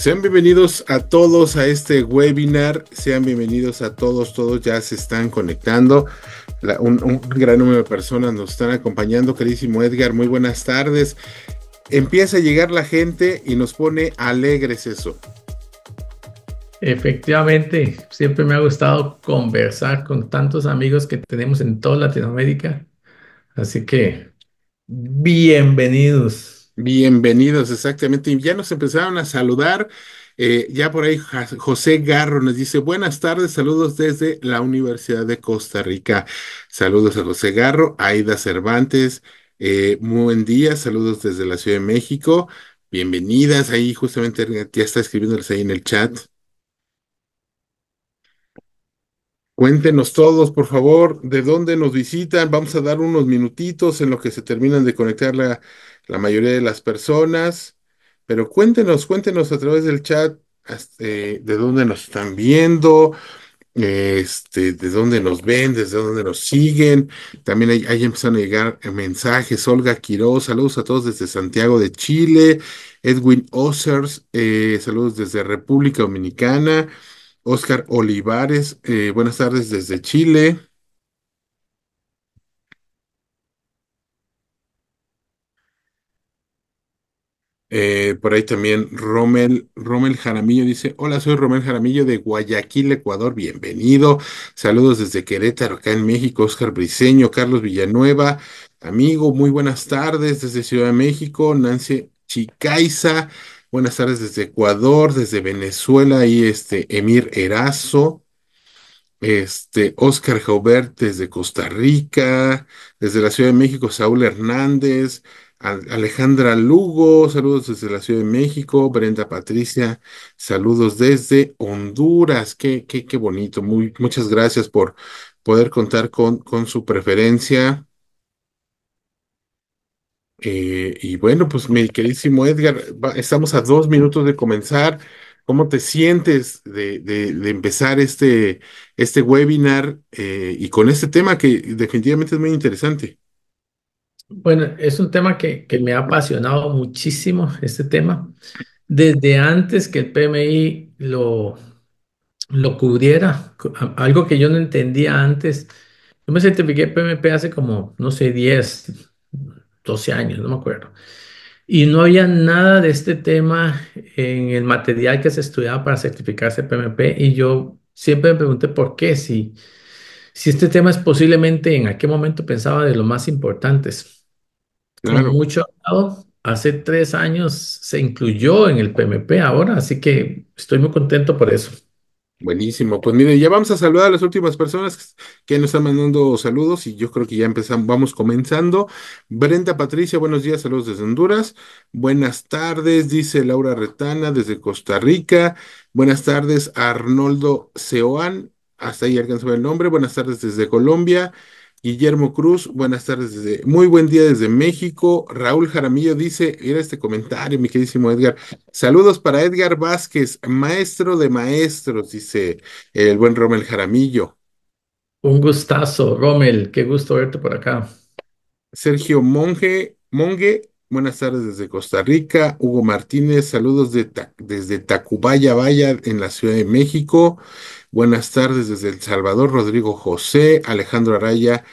Sean bienvenidos a todos a este webinar, sean bienvenidos a todos, todos ya se están conectando, un, gran número de personas nos están acompañando, Querísimo Edgar, muy buenas tardes. Empieza a llegar la gente y nos pone alegres eso. Efectivamente, siempre me ha gustado conversar con tantos amigos que tenemos en toda Latinoamérica, así que bienvenidos. Bienvenidos, exactamente. Ya nos empezaron a saludar. Eh, ya por ahí José Garro nos dice, buenas tardes, saludos desde la Universidad de Costa Rica. Saludos a José Garro, Aida Cervantes, eh, muy buen día, saludos desde la Ciudad de México. Bienvenidas, ahí justamente eh, ya está escribiéndoles ahí en el chat. Cuéntenos todos, por favor, de dónde nos visitan. Vamos a dar unos minutitos en lo que se terminan de conectar la, la mayoría de las personas. Pero cuéntenos, cuéntenos a través del chat este, de dónde nos están viendo, este, de dónde nos ven, desde dónde nos siguen. También ahí, ahí a llegar mensajes. Olga Quiroz, saludos a todos desde Santiago de Chile. Edwin Ossers, eh, saludos desde República Dominicana. Oscar Olivares, eh, buenas tardes desde Chile. Eh, por ahí también Romel Romel Jaramillo dice, hola, soy Romel Jaramillo de Guayaquil, Ecuador, bienvenido. Saludos desde Querétaro, acá en México, Oscar Briceño, Carlos Villanueva, amigo, muy buenas tardes desde Ciudad de México, Nancy Chicaiza, buenas tardes desde Ecuador, desde Venezuela, y este Emir Erazo, este, Oscar Jaubert desde Costa Rica, desde la Ciudad de México, Saúl Hernández, Alejandra Lugo, saludos desde la Ciudad de México. Brenda Patricia, saludos desde Honduras. Qué, qué, bonito. Muy, muchas gracias por poder contar con, con su preferencia. Eh, y bueno, pues mi queridísimo Edgar, estamos a dos minutos de comenzar. ¿Cómo te sientes de, empezar este, este webinar eh, y con este tema que definitivamente es muy interesante? Bueno, es un tema que, me ha apasionado muchísimo, este tema. Desde antes que el PMI lo, lo cubriera, algo que yo no entendía antes, yo me certifiqué PMP hace como, no sé, 10, 12 años, no me acuerdo. Y no había nada de este tema en el material que se estudiaba para certificarse PMP. Y yo siempre me pregunté por qué, si, si este tema es posiblemente en aquel momento pensaba de lo más importantes. Claro. mucho Hace tres años se incluyó en el PMP ahora, así que estoy muy contento por eso. Buenísimo, pues miren, ya vamos a saludar a las últimas personas que nos están mandando saludos y yo creo que ya empezamos, vamos comenzando. Brenda Patricia, buenos días, saludos desde Honduras. Buenas tardes, dice Laura Retana desde Costa Rica. Buenas tardes, Arnoldo Seoán, hasta ahí alcanzó el nombre. Buenas tardes desde Colombia. Guillermo Cruz, buenas tardes desde, muy buen día desde México. Raúl Jaramillo dice, mira este comentario, mi queridísimo Edgar. Saludos para Edgar Vázquez, maestro de maestros, dice el buen Rommel Jaramillo. Un gustazo, Rommel, qué gusto verte por acá. Sergio Monge, Monge, Buenas tardes desde Costa Rica. Hugo Martínez, saludos desde Tacubaya, Vaya, en la Ciudad de México. Buenas tardes desde El Salvador, Rodrigo José, Alejandro Araya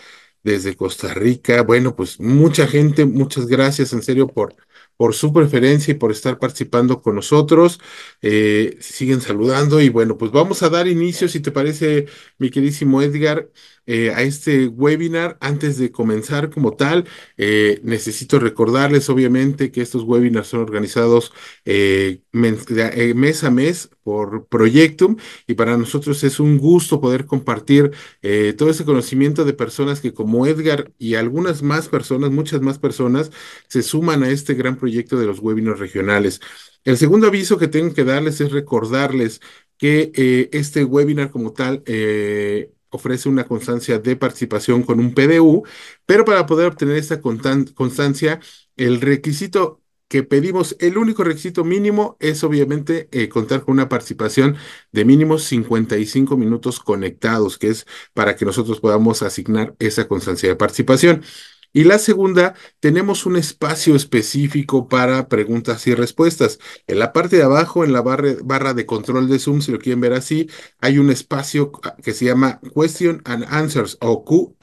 desde Costa Rica. Bueno, pues mucha gente, muchas gracias en serio por, por su preferencia y por estar participando con nosotros. Eh, siguen saludando y bueno, pues vamos a dar inicio, si te parece, mi queridísimo Edgar. Eh, a este webinar. Antes de comenzar como tal, eh, necesito recordarles obviamente que estos webinars son organizados eh, mes a mes por Proyectum y para nosotros es un gusto poder compartir todo ese conocimiento de personas que como Edgar y algunas más personas, muchas más personas, se suman a este gran proyecto de los webinars regionales. El segundo aviso que tengo que darles es recordarles que este webinar como tal ofrece una constancia de participación con un PDU, pero para poder obtener esa constancia, el requisito que pedimos, el único requisito mínimo es obviamente eh, contar con una participación de mínimo 55 minutos conectados, que es para que nosotros podamos asignar esa constancia de participación. Y la segunda, tenemos un espacio específico para preguntas y respuestas. En la parte de abajo, en la barra, de control de Zoom, si lo quieren ver así, hay un espacio ah, que se llama Question and Answers o QA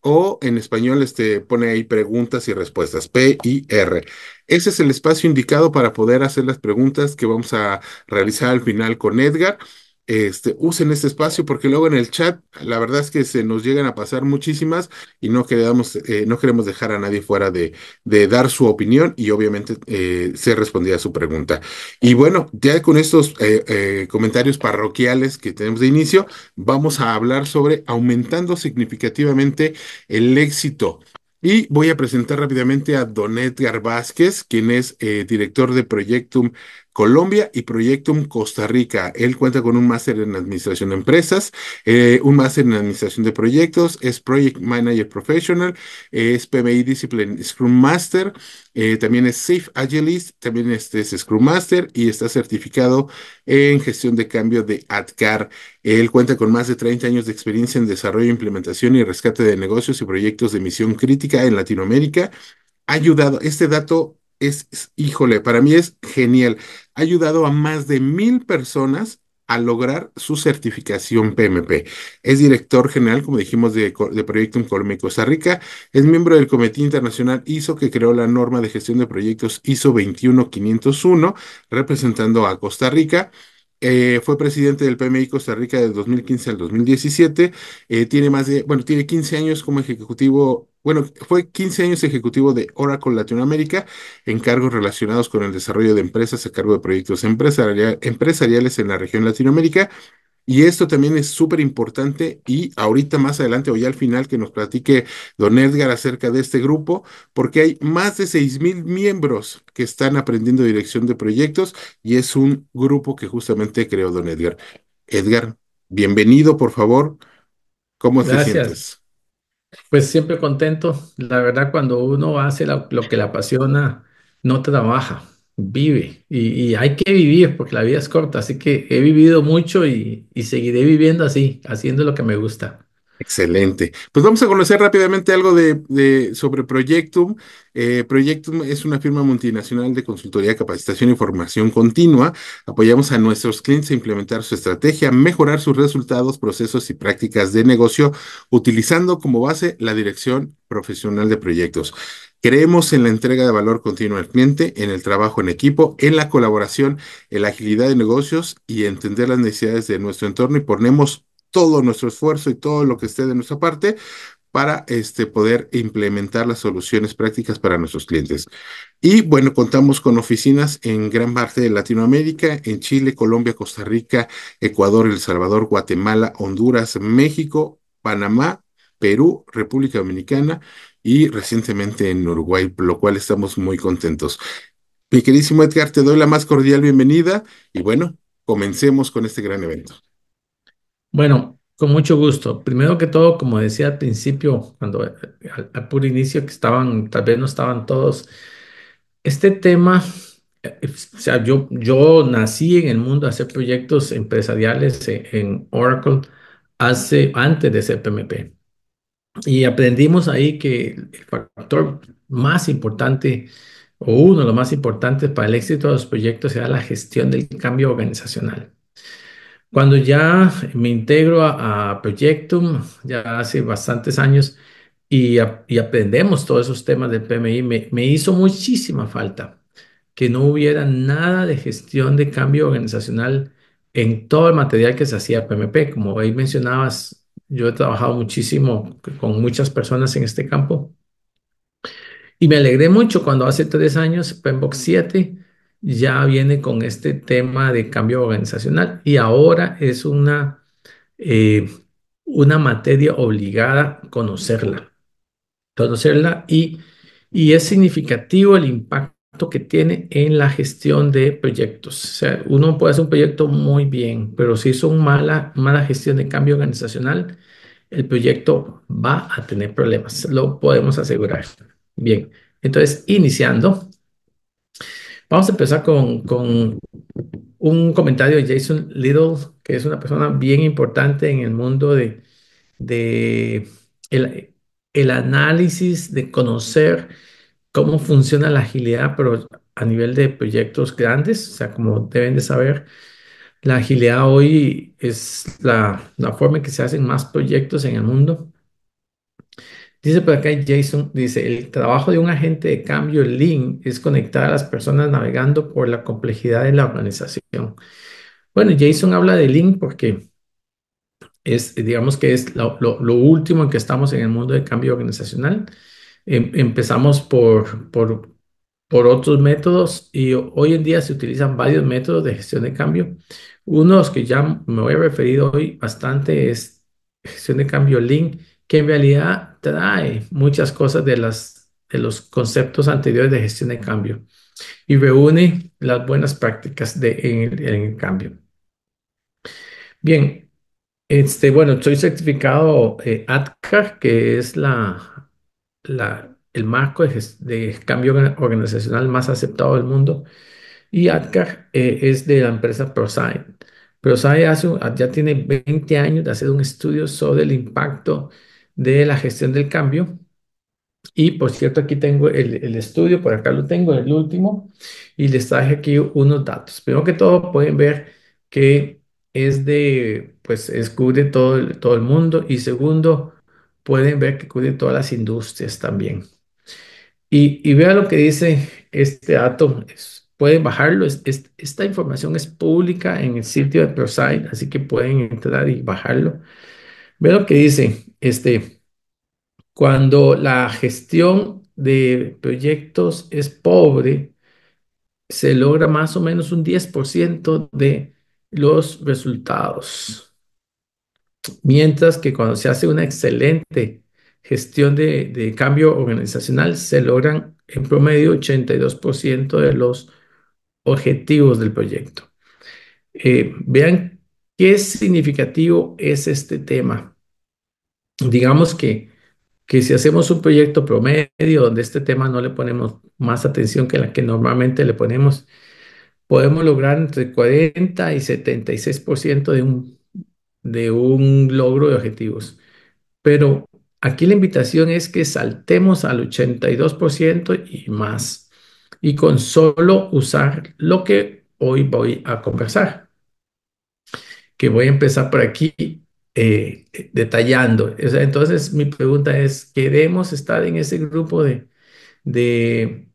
o en español este, pone ahí preguntas y respuestas, P y R. Ese es el espacio indicado para poder hacer las preguntas que vamos a realizar al final con Edgar este, usen este espacio porque luego en el chat la verdad es que se nos llegan a pasar muchísimas y no queremos, eh, no queremos dejar a nadie fuera de, dar su opinión y obviamente eh, se respondía a su pregunta. Y bueno, ya con estos eh, comentarios parroquiales que tenemos de inicio, vamos a hablar sobre aumentando significativamente el éxito. Y voy a presentar rápidamente a Don Edgar Vázquez, quien es director de Proyectum Colombia y Proyectum Costa Rica. Él cuenta con un máster en Administración de Empresas, eh, un máster en Administración de Proyectos, es Project Manager Professional, es PMI Discipline Scrum Master, eh, también es Safe Agilist, también es, este es Scrum Master y está certificado en gestión de cambio de ADCAR. Él cuenta con más de 30 años de experiencia en desarrollo, implementación y rescate de negocios y proyectos de misión crítica en Latinoamérica. Ha ayudado, este dato es, híjole, para mí es genial. Ha ayudado a más de mil personas a lograr su certificación PMP. Es director general, como dijimos, de, Proyecto en Colombia Costa Rica. Es miembro del Comité Internacional ISO que creó la norma de gestión de proyectos ISO 21501, representando a Costa Rica. Eh, fue presidente del PMI Costa Rica del 2015 al 2017. Eh, tiene más de, bueno, tiene 15 años como ejecutivo bueno, fue 15 años ejecutivo de Oracle Latinoamérica en cargos relacionados con el desarrollo de empresas a cargo de proyectos empresariales en la región Latinoamérica. Y esto también es súper importante y ahorita más adelante o ya al final que nos platique don Edgar acerca de este grupo, porque hay más de 6.000 miembros que están aprendiendo dirección de proyectos y es un grupo que justamente creó don Edgar. Edgar, bienvenido, por favor. ¿Cómo te sientes? Pues siempre contento. La verdad, cuando uno hace lo que le apasiona, no trabaja, vive. Y, hay que vivir porque la vida es corta. Así que he vivido mucho y seguiré viviendo así, haciendo lo que me gusta. Excelente. Pues vamos a conocer rápidamente algo de, sobre Proyectum. Eh, Proyectum es una firma multinacional de consultoría, capacitación y formación continua. Apoyamos a nuestros clientes a implementar su estrategia, mejorar sus resultados, procesos y prácticas de negocio, utilizando como base la dirección profesional de proyectos. Creemos en la entrega de valor continuo al cliente, en el trabajo en equipo, en la colaboración, en la agilidad de negocios y entender las necesidades de nuestro entorno y ponemos todo nuestro esfuerzo y todo lo que esté de nuestra parte para este, poder implementar las soluciones prácticas para nuestros clientes. Y bueno, contamos con oficinas en gran parte de Latinoamérica, en Chile, Colombia, Costa Rica, Ecuador, El Salvador, Guatemala, Honduras, México, Panamá, Perú, República Dominicana y recientemente en Uruguay, por lo cual estamos muy contentos. Mi queridísimo Edgar, te doy la más cordial bienvenida y bueno, comencemos con este gran evento. Bueno, con mucho gusto. Primero que todo, como decía al principio, cuando eh, al, puro inicio que estaban, tal vez no estaban todos, este tema, eh, o sea, yo, yo nací en el mundo de hacer proyectos empresariales e, en, Oracle hace, antes de ser PMP. Y aprendimos ahí que el factor más importante o uno de los más importantes para el éxito de los proyectos era la gestión del cambio organizacional. Cuando ya me integro a, Projectum, ya hace bastantes años, y, aprendemos todos esos temas del PMI, me, hizo muchísima falta que no hubiera nada de gestión de cambio organizacional en todo el material que se hacía PMP. Como ahí mencionabas, yo he trabajado muchísimo con muchas personas en este campo. Y me alegré mucho cuando hace tres años, PMBOK 7, ya viene con este tema de cambio organizacional y ahora es una, eh, una materia obligada conocerla, conocerla y, y es significativo el impacto que tiene en la gestión de proyectos. sea, uno puede hacer un proyecto muy bien, pero si hizo una mala, mala gestión de cambio organizacional, el proyecto va a tener problemas, lo podemos asegurar. Bien, entonces iniciando, Vamos a empezar con, con, un comentario de Jason Little, que es una persona bien importante en el mundo de, de el, análisis, de conocer cómo funciona la agilidad, pero a nivel de proyectos grandes, o sea, como deben de saber, la agilidad hoy es la forma en que se hacen más proyectos en el mundo. Dice por acá Jason, dice, el trabajo de un agente de cambio Lean es conectar a las personas navegando por la complejidad de la organización. Bueno, Jason habla de Lean porque es, digamos que es lo, último en que estamos en el mundo de cambio organizacional. Em, empezamos por, por, por otros métodos y hoy en día se utilizan varios métodos de gestión de cambio. Uno de los que ya me voy a referir hoy bastante es gestión de cambio Lean que en realidad trae muchas cosas de, las, de los conceptos anteriores de gestión de cambio y reúne las buenas prácticas de, en, el cambio. Bien, este, bueno, soy certificado eh, que es la, la, el marco de, cambio organizacional más aceptado del mundo. Y ATCA eh, es de la empresa ProSign. ProSign hace, ya tiene 20 años de hacer un estudio sobre el impacto de la gestión del cambio. Y por cierto, aquí tengo el, estudio, por acá lo tengo, el último, y les traje aquí unos datos. Primero que todo, pueden ver que es de, pues, es, cubre todo todo el mundo. Y segundo, pueden ver que cubre todas las industrias también. Y, y vean lo que dice este dato. pueden bajarlo. esta información es pública en el sitio de ProSite, así que pueden entrar y bajarlo. Vean lo que dice. Este, cuando la gestión de proyectos es pobre, se logra más o menos un 10% de los resultados. Mientras que cuando se hace una excelente gestión de, cambio organizacional, se logran en promedio 82% de los objetivos del proyecto. Eh, vean qué significativo es este tema digamos que, si hacemos un proyecto promedio donde este tema no le ponemos más atención que la que normalmente le ponemos, podemos lograr entre 40 y 76% de un, de un logro de objetivos. Pero aquí la invitación es que saltemos al 82% y más, y con solo usar lo que hoy voy a conversar. Que voy a empezar por aquí eh, detallando. entonces, mi pregunta es, ¿queremos estar en ese grupo de, de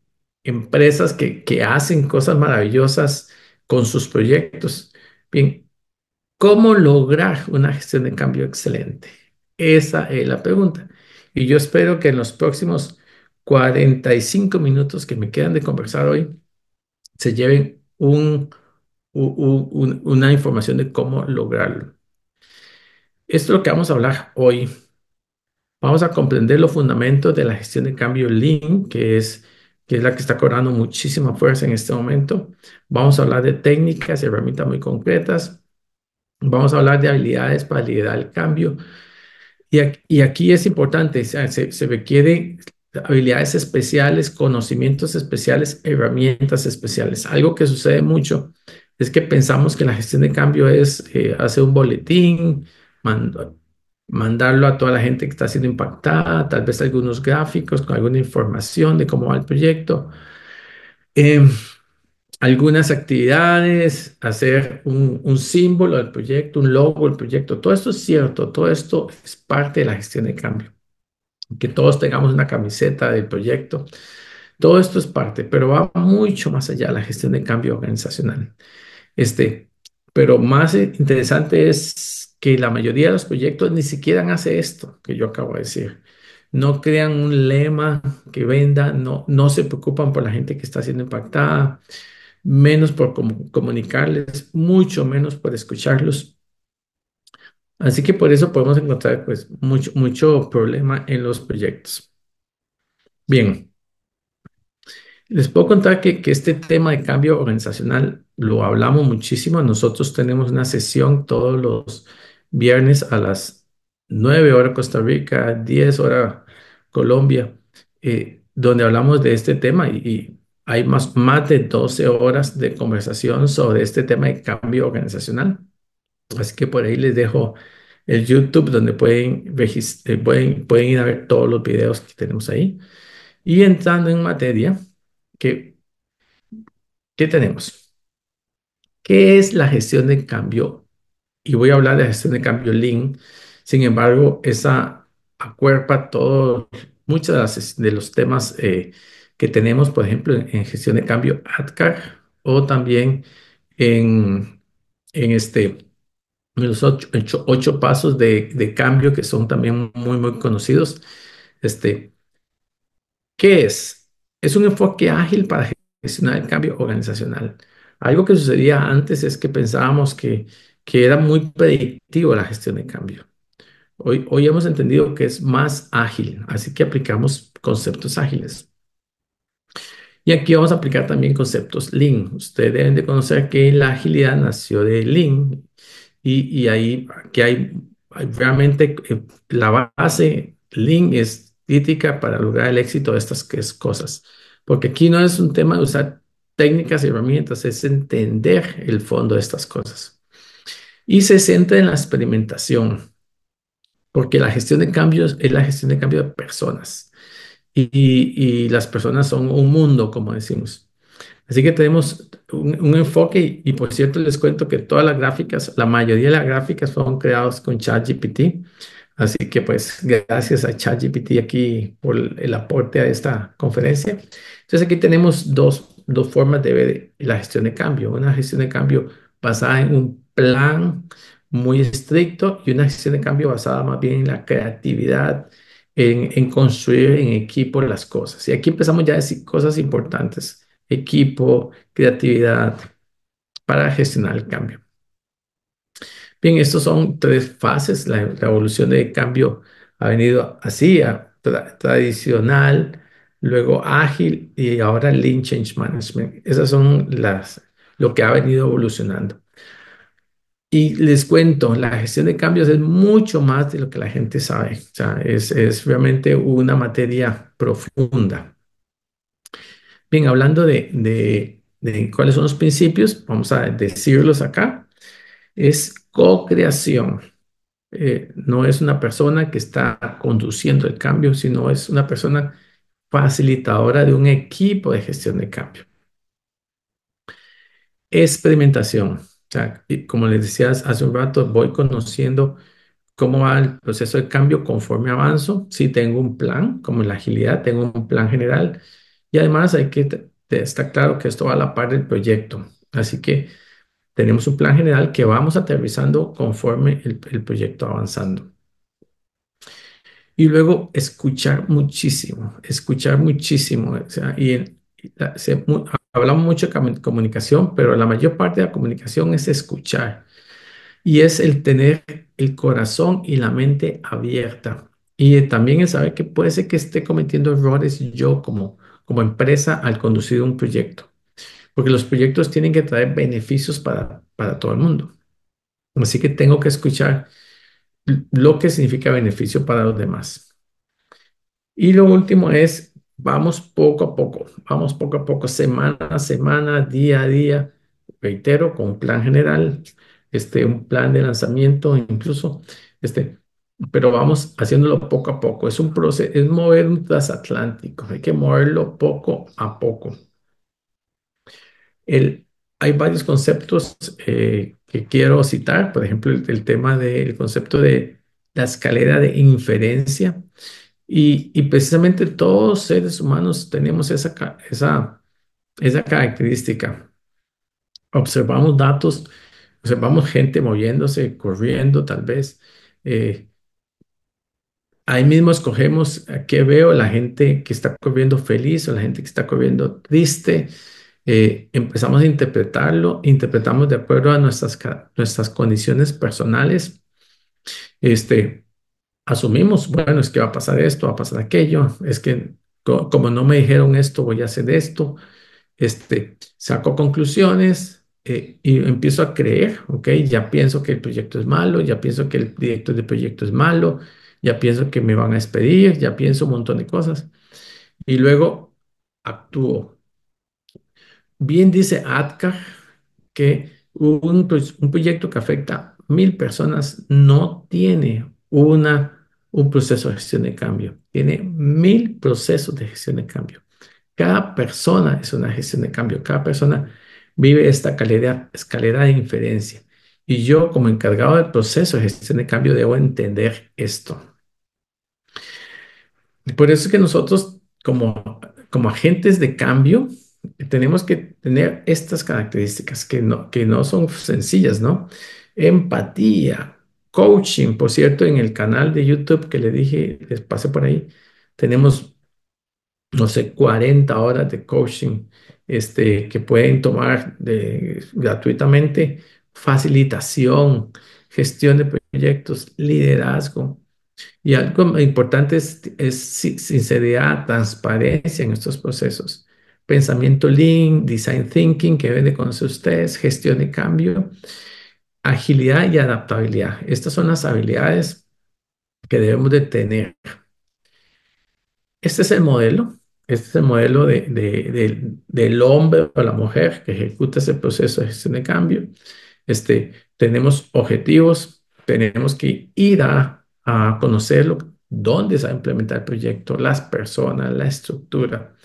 empresas que, hacen cosas maravillosas con sus proyectos? Bien, ¿cómo lograr una gestión de cambio excelente? Esa es la pregunta. Y yo espero que en los próximos 45 minutos que me quedan de conversar hoy, se lleven un, una información de cómo lograrlo. Esto es lo que vamos a hablar hoy. Vamos a comprender los fundamentos de la gestión de cambio Lean, que es, que es la que está cobrando muchísima fuerza en este momento. Vamos a hablar de técnicas y herramientas muy concretas. Vamos a hablar de habilidades para liderar el cambio. Y, aquí, es importante, se, requieren habilidades especiales, conocimientos especiales, herramientas especiales. Algo que sucede mucho es que pensamos que la gestión de cambio es eh, hacer un boletín, mandarlo a toda la gente que está siendo impactada, tal vez algunos gráficos con alguna información de cómo va el proyecto, em, algunas actividades, hacer un, símbolo del proyecto, un logo del proyecto. Todo esto es cierto, todo esto es parte de la gestión de cambio. Que todos tengamos una camiseta del proyecto. Todo esto es parte, pero va mucho más allá de la gestión de cambio organizacional. Este, pero más interesante es que la mayoría de los proyectos ni siquiera hace esto que yo acabo de decir. No crean un lema que venda, no, no se preocupan por la gente que está siendo impactada, menos por comunicarles, mucho menos por escucharlos. Así que por eso podemos encontrar pues, mucho, mucho problema en los proyectos. Bien, les puedo contar que, que este tema de cambio organizacional lo hablamos muchísimo. Nosotros tenemos una sesión todos los viernes a las 9 horas Costa Rica, 10 horas Colombia, eh, donde hablamos de este tema y, hay más, más de 12 horas de conversación sobre este tema de cambio organizacional. Así que por ahí les dejo el YouTube donde pueden, eh, pueden, pueden ir a ver todos los videos que tenemos ahí. Y entrando en materia, que ¿Qué tenemos? ¿Qué es la gestión de cambio? Y voy a hablar de gestión de cambio Lean. Sin embargo, esa acuerpa todos, muchos de los temas eh, que tenemos, por ejemplo, en, gestión de cambio card, o también en, en este los ocho, pasos de, de, cambio que son también muy, muy conocidos. Este, ¿Qué es? Es un enfoque ágil para gestionar el cambio organizacional. Algo que sucedía antes es que pensábamos que, era muy predictivo la gestión de cambio. Hoy, hoy hemos entendido que es más ágil, así que aplicamos conceptos ágiles. Y aquí vamos a aplicar también conceptos Lean. Ustedes deben de conocer que la agilidad nació de Lean y, ahí que hay, realmente eh, la base Lean es crítica para lograr el éxito de estas cosas. Porque aquí no es un tema de usar técnicas y herramientas, es entender el fondo de estas cosas. Y se centra en la experimentación, porque la gestión de cambios es la gestión de cambio de personas. Y, las personas son un mundo, como decimos. Así que tenemos un, enfoque y, por cierto les cuento que todas las gráficas, la mayoría de las gráficas fueron creadas con ChatGPT. Así que pues gracias a ChatGPT aquí por el aporte a esta conferencia. Entonces aquí tenemos dos dos formas de ver la gestión de cambio. Una gestión de cambio basada en un plan muy estricto y una gestión de cambio basada más bien en la creatividad, en, construir en equipo las cosas. Y aquí empezamos ya a decir cosas importantes, equipo, creatividad, para gestionar el cambio. Bien, estas son tres fases. La evolución de cambio ha venido así, a tradicional, luego Ágil y ahora Lean Change Management. Esas son las, lo que ha venido evolucionando. Y les cuento, la gestión de cambios es mucho más de lo que la gente sabe. O sea, es, realmente una materia profunda. Bien, hablando de, de, cuáles son los principios, vamos a decirlos acá. Es co-creación. Eh, no es una persona que está conduciendo el cambio, sino es una persona facilitadora de un equipo de gestión de cambio. Experimentación. como les decía hace un rato, voy conociendo cómo va el proceso de cambio conforme avanzo. Si tengo un plan, como la agilidad, tengo un plan general. Y además hay que estar claro que esto va a la par del proyecto. Así que tenemos un plan general que vamos aterrizando conforme el, el proyecto avanzando. Y luego escuchar muchísimo, escuchar muchísimo. y se, hablamos mucho de comunicación, pero la mayor parte de la comunicación es escuchar. Y es el tener el corazón y la mente abierta. Y también el saber que puede ser que esté cometiendo errores yo como, como empresa al conducir un proyecto. Porque los proyectos tienen que traer beneficios para, para todo el mundo. Así que tengo que escuchar lo que significa beneficio para los demás. Y lo último es, vamos poco a poco, vamos poco a poco, semana a semana, día a día, reitero, con un plan general, este, un plan de lanzamiento incluso, este, pero vamos haciéndolo poco a poco. Es un proceso, es mover un trasatlántico, hay que moverlo poco a poco. hay varios conceptos eh, quiero citar, por ejemplo, el, tema del concepto de la escalera de inferencia. Y, precisamente todos seres humanos tenemos esa, esa, esa característica. Observamos datos, observamos gente moviéndose, corriendo tal vez. Eh, ahí mismo escogemos qué veo, la gente que está corriendo feliz o la gente que está corriendo triste. Eh, empezamos a interpretarlo, interpretamos de acuerdo a nuestras, nuestras condiciones personales, este, asumimos, bueno, es que va a pasar esto, va a pasar aquello, es que como no me dijeron esto, voy a hacer esto, este, saco conclusiones eh, y empiezo a creer, ok, ya pienso que el proyecto es malo, ya pienso que el director de proyecto es malo, ya pienso que me van a despedir, ya pienso un montón de cosas. Y luego actúo, Bien dice Atka que un, pues, proyecto que afecta a mil personas no tiene una, un proceso de gestión de cambio, tiene mil procesos de gestión de cambio. Cada persona es una gestión de cambio, cada persona vive esta escalera de inferencia. Y yo como encargado del proceso de gestión de cambio debo entender esto. por eso es que nosotros como agentes de cambio tenemos que tener estas características que no, que no son sencillas, ¿no? Empatía, coaching, por cierto, en el canal de YouTube que le dije, les pasé por ahí, tenemos, no sé, 40 horas de coaching este, que pueden tomar gratuitamente, facilitación, gestión de proyectos, liderazgo. Y algo importante es sinceridad, transparencia en estos procesos pensamiento lean, design thinking, que deben de conocer ustedes, gestión de cambio, agilidad y adaptabilidad. Estas son las habilidades que debemos de tener. Este es el modelo, este es el modelo del hombre o la mujer que ejecuta ese proceso de gestión de cambio. Este, tenemos objetivos, tenemos que ir a, conocerlo, dónde se va a implementar el proyecto, las personas, la estructura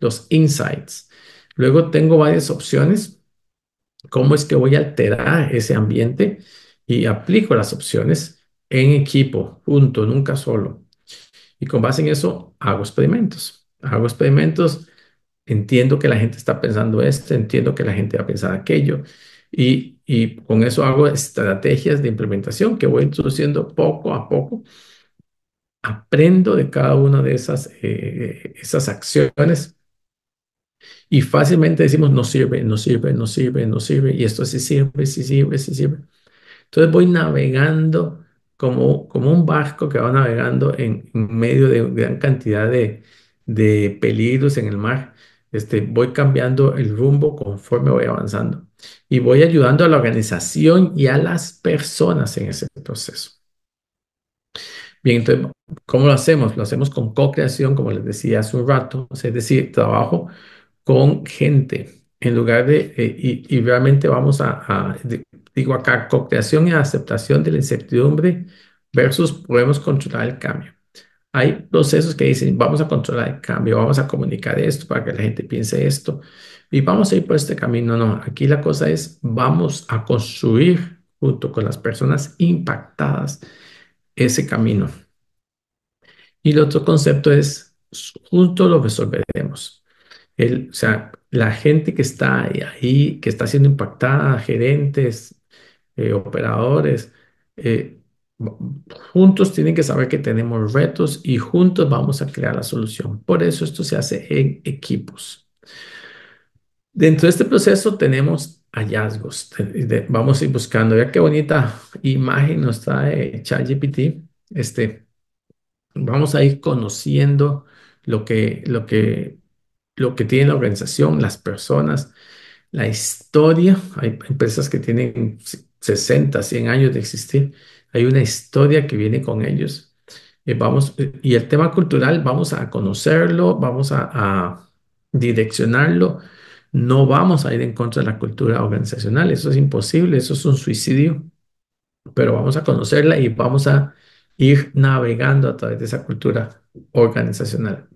los insights. Luego tengo varias opciones, cómo es que voy a alterar ese ambiente y aplico las opciones en equipo, junto, nunca solo. Y con base en eso hago experimentos. Hago experimentos, entiendo que la gente está pensando esto, entiendo que la gente va a pensar aquello. Y, con eso hago estrategias de implementación que voy introduciendo poco a poco aprendo de cada una de esas, eh, esas acciones y fácilmente decimos, no sirve, no sirve, no sirve, no sirve, y esto sí sirve, sí sirve, sí sirve. Entonces voy navegando como, como un barco que va navegando en, medio de gran cantidad de, de peligros en el mar. Este, voy cambiando el rumbo conforme voy avanzando y voy ayudando a la organización y a las personas en ese proceso. Bien, entonces, ¿cómo lo hacemos? Lo hacemos con co-creación, como les decía hace un rato, es decir, trabajo con gente en lugar de, eh, y, realmente vamos a, digo acá, co-creación y aceptación de la incertidumbre versus podemos controlar el cambio. Hay procesos que dicen, vamos a controlar el cambio, vamos a comunicar esto para que la gente piense esto y vamos a ir por este camino. No, aquí la cosa es, vamos a construir junto con las personas impactadas ese camino. Y el otro concepto es, junto lo resolveremos. El, o sea, la gente que está ahí, que está siendo impactada, gerentes, eh, operadores, eh, juntos tienen que saber que tenemos retos y juntos vamos a crear la solución. Por eso esto se hace en equipos. Dentro de este proceso tenemos hallazgos. vamos a ir buscando. Ya qué bonita imagen nos trae ChatGPT. Este, vamos a ir conociendo lo que, lo que lo que tiene la organización, las personas, la historia. Hay empresas que tienen 60, 100 años de existir. Hay una historia que viene con ellos. Eh, vamos, eh, y el tema cultural, vamos a conocerlo, vamos a direccionarlo. No vamos a ir en contra de la cultura organizacional. Eso es imposible, eso es un suicidio. Pero vamos a conocerla y vamos a ir navegando a través de esa cultura organizacional.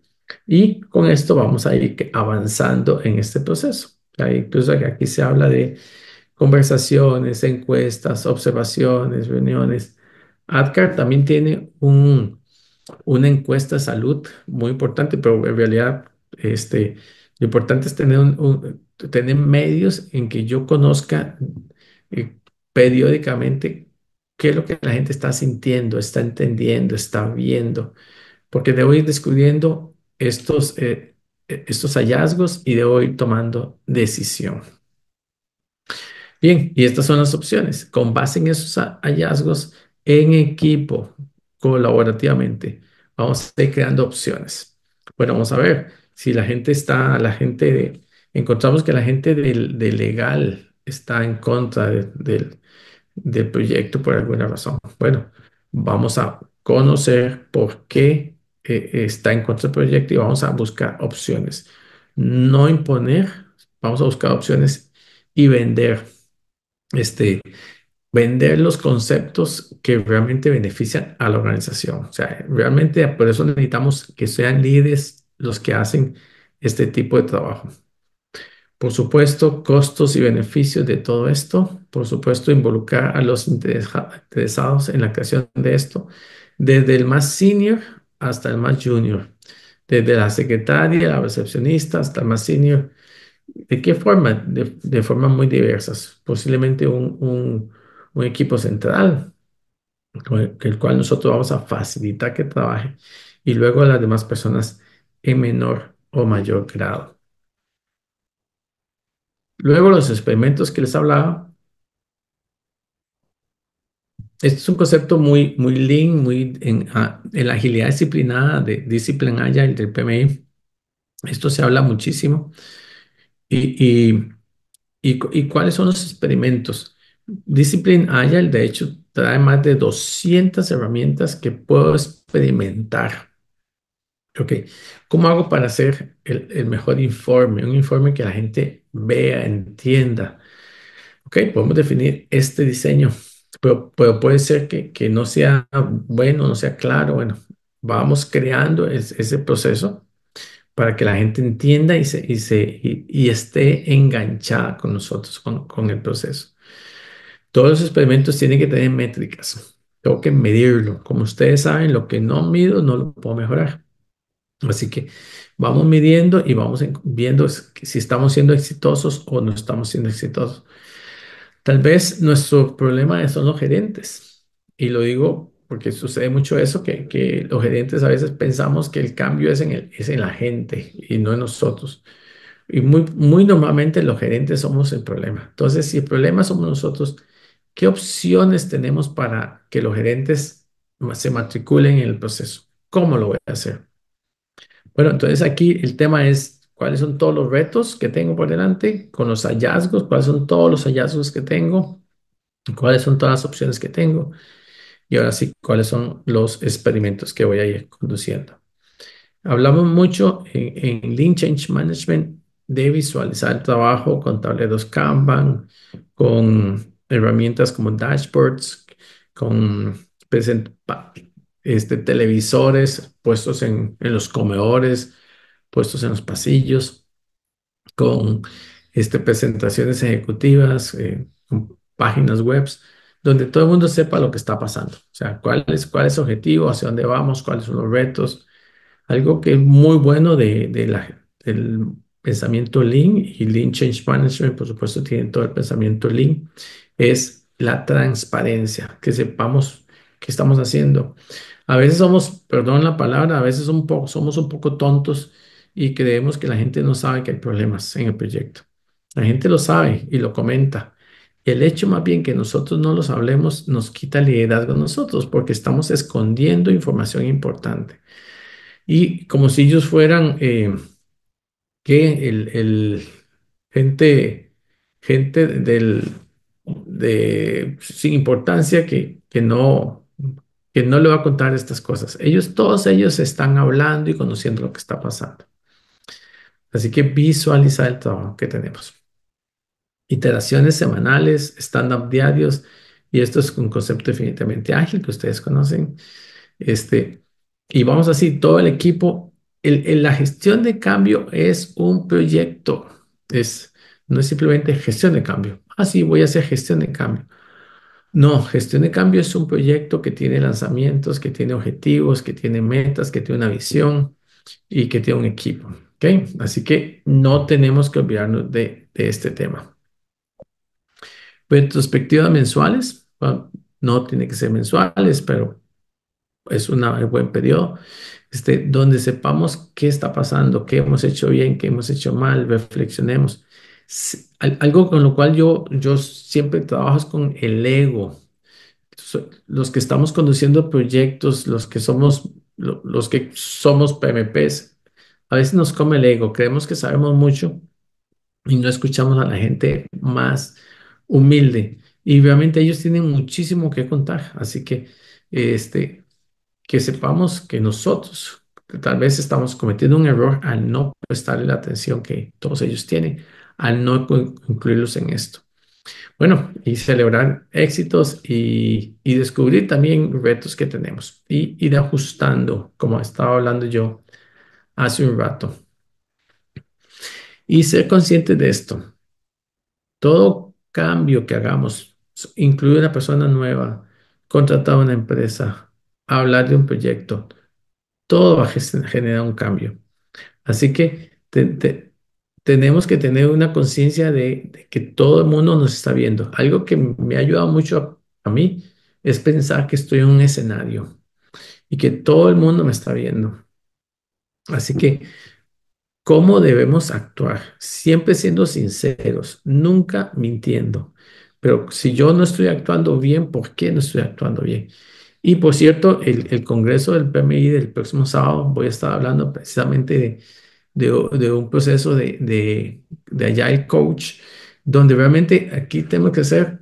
Y con esto vamos a ir avanzando en este proceso. incluso pues, aquí se habla de conversaciones, encuestas, observaciones, reuniones. ADCAR también tiene un, una encuesta de salud muy importante, pero en realidad este, lo importante es tener, un, tener medios en que yo conozca eh, periódicamente qué es lo que la gente está sintiendo, está entendiendo, está viendo, porque debo ir descubriendo estos, eh, eh, estos hallazgos y de hoy tomando decisión. Bien, y estas son las opciones. Con base en esos hallazgos en equipo, colaborativamente, vamos a ir creando opciones. Bueno, vamos a ver si la gente está, la gente de, encontramos que la gente del, de legal está en contra del proyecto por alguna razón. Bueno, vamos a conocer por qué eh, está en contra del proyecto y vamos a buscar opciones. No imponer, vamos a buscar opciones y vender. Este, vender los conceptos que realmente benefician a la organización. O sea, realmente por eso necesitamos que sean líderes los que hacen este tipo de trabajo. Por supuesto, costos y beneficios de todo esto. Por supuesto, involucrar a los interesados en la creación de esto, desde el más senior hasta el más junior, desde la secretaria, la recepcionista hasta el más senior. ¿De qué forma? De, formas muy diversas. Posiblemente un, equipo central, con el, cual nosotros vamos a facilitar que trabaje, y luego las demás personas en menor o mayor grado. Luego los experimentos que les hablaba este es un concepto muy, muy lean, muy en, ah, la agilidad disciplinada de Discipline Agile del PMI. Esto se habla muchísimo. Y, y, y, cuáles son los experimentos? Discipline Agile, de hecho, trae más de 200 herramientas que puedo experimentar. Ok, ¿cómo hago para hacer el, el mejor informe? Un informe que la gente vea, entienda. Ok, podemos definir este diseño pero, puede ser que, no sea bueno, no sea claro. Bueno, vamos creando ese proceso para que la gente entienda y, esté enganchada con nosotros, con el proceso. Todos los experimentos tienen que tener métricas. Tengo que medirlo. Como ustedes saben, lo que no mido no lo puedo mejorar. Así que vamos midiendo y vamos viendo si estamos siendo exitosos o no estamos siendo exitosos. Tal vez nuestro problema son los gerentes. Y lo digo porque sucede mucho eso, que, los gerentes a veces pensamos que el cambio es en, el, es en la gente y no en nosotros. Y muy, muy normalmente los gerentes somos el problema. Entonces, si el problema somos nosotros, ¿qué opciones tenemos para que los gerentes se matriculen en el proceso? ¿Cómo lo voy a hacer? Bueno, entonces aquí el tema es cuáles son todos los retos que tengo por delante, con los hallazgos, cuáles son todos los hallazgos que tengo, cuáles son todas las opciones que tengo y ahora sí, cuáles son los experimentos que voy a ir conduciendo. Hablamos mucho en, Lean Change Management de visualizar el trabajo con tableros Kanban, con herramientas como dashboards, con este, televisores puestos en, en los comedores, puestos en los pasillos, con este, presentaciones ejecutivas, eh, con páginas web, donde todo el mundo sepa lo que está pasando. O sea, cuál es, cuál es el objetivo, hacia dónde vamos, cuáles son los retos. Algo que es muy bueno de, del pensamiento Lean y Lean Change Management, por supuesto, tienen todo el pensamiento Lean, es la transparencia, que sepamos qué estamos haciendo. A veces somos, perdón la palabra, a veces un poco, somos un poco tontos y creemos que la gente no sabe que hay problemas en el proyecto. La gente lo sabe y lo comenta. El hecho más bien que nosotros no los hablemos nos quita liderazgo a nosotros porque estamos escondiendo información importante. Y como si ellos fueran eh, que el, el, gente, gente del, de, sin importancia que, que no, que no le va a contar estas cosas. Ellos, todos ellos están hablando y conociendo lo que está pasando. Así que visualiza el trabajo que tenemos. Iteraciones semanales, stand-up diarios, y esto es un concepto definitivamente ágil que ustedes conocen. Este, y vamos así, todo el equipo, la gestión de cambio es un proyecto, es, no es simplemente gestión de cambio. Ah, sí, voy a hacer gestión de cambio. No, gestión de cambio es un proyecto que tiene lanzamientos, que tiene objetivos, que tiene metas, que tiene una visión y que tiene un equipo. Así que no tenemos que olvidarnos de, este tema. perspectivas mensuales, no tiene que ser mensuales, pero es un buen periodo, este, donde sepamos qué está pasando, qué hemos hecho bien, qué hemos hecho mal, reflexionemos. Algo con lo cual yo, yo siempre trabajo es con el ego. Los que estamos conduciendo proyectos, los que somos, los que somos PMPs, a veces nos come el ego, creemos que sabemos mucho y no escuchamos a la gente más humilde. Y obviamente ellos tienen muchísimo que contar, así que este, que sepamos que nosotros tal vez estamos cometiendo un error al no prestarle la atención que todos ellos tienen, al no incluirlos en esto. Bueno, y celebrar éxitos y, y descubrir también retos que tenemos y ir ajustando, como estaba hablando yo, hace un rato. Y ser consciente de esto. Todo cambio que hagamos, incluir una persona nueva, contratar una empresa, hablar de un proyecto, todo va a generar un cambio. Así que tenemos que tener una conciencia de, que todo el mundo nos está viendo. Algo que me ha ayudado mucho a mí es pensar que estoy en un escenario y que todo el mundo me está viendo. Así que, ¿cómo debemos actuar? Siempre siendo sinceros, nunca mintiendo. Pero si yo no estoy actuando bien, ¿por qué no estoy actuando bien? Y por cierto, el, Congreso del PMI del próximo sábado voy a estar hablando precisamente de, un proceso de, de, de Agile Coach, donde realmente aquí tenemos que ser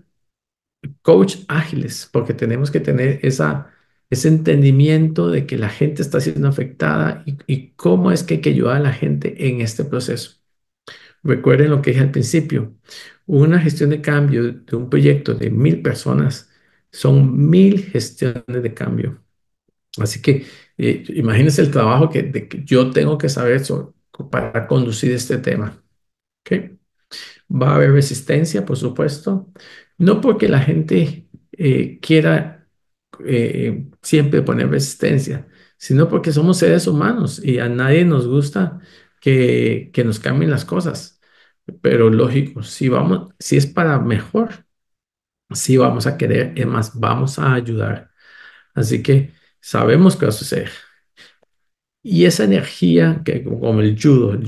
coach ágiles, porque tenemos que tener esa ese entendimiento de que la gente está siendo afectada y, cómo es que hay que ayudar a la gente en este proceso. Recuerden lo que dije al principio, una gestión de cambio de un proyecto de mil personas son mil gestiones de cambio. Así que eh, imagínense el trabajo que, yo tengo que saber para conducir este tema. Va a haber resistencia, por supuesto, no porque la gente eh, quiera eh, siempre poner resistencia, sino porque somos seres humanos y a nadie nos gusta que, nos cambien las cosas. Pero lógico, si, vamos, si es para mejor, si vamos a querer, es más, vamos a ayudar. Así que sabemos qué va a suceder. Y esa energía, que como el judo,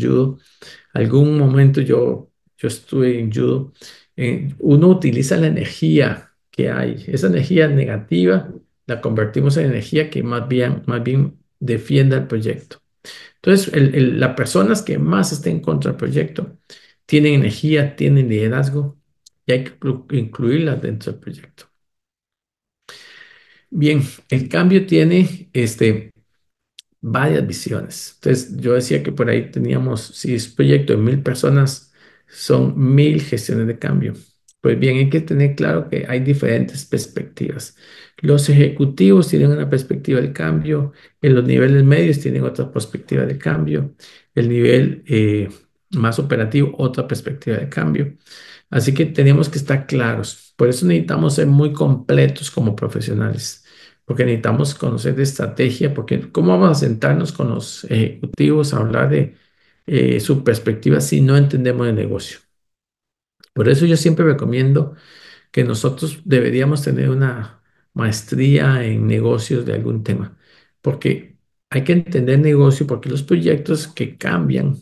algún momento yo, yo estuve en judo, eh, uno utiliza la energía que hay, esa energía negativa la convertimos en energía que más bien, más bien defienda el proyecto. Entonces, las personas que más estén contra el proyecto tienen energía, tienen liderazgo y hay que incluirlas dentro del proyecto. Bien, el cambio tiene este, varias visiones. Entonces, yo decía que por ahí teníamos, si es proyecto de mil personas, son mil gestiones de cambio. Pues bien, hay que tener claro que hay diferentes perspectivas. Los ejecutivos tienen una perspectiva del cambio, en los niveles medios tienen otra perspectiva de cambio, el nivel eh, más operativo otra perspectiva de cambio. Así que tenemos que estar claros. Por eso necesitamos ser muy completos como profesionales, porque necesitamos conocer de estrategia, porque ¿cómo vamos a sentarnos con los ejecutivos a hablar de eh, su perspectiva si no entendemos el negocio? Por eso yo siempre recomiendo que nosotros deberíamos tener una maestría en negocios de algún tema, porque hay que entender negocio, porque los proyectos que cambian,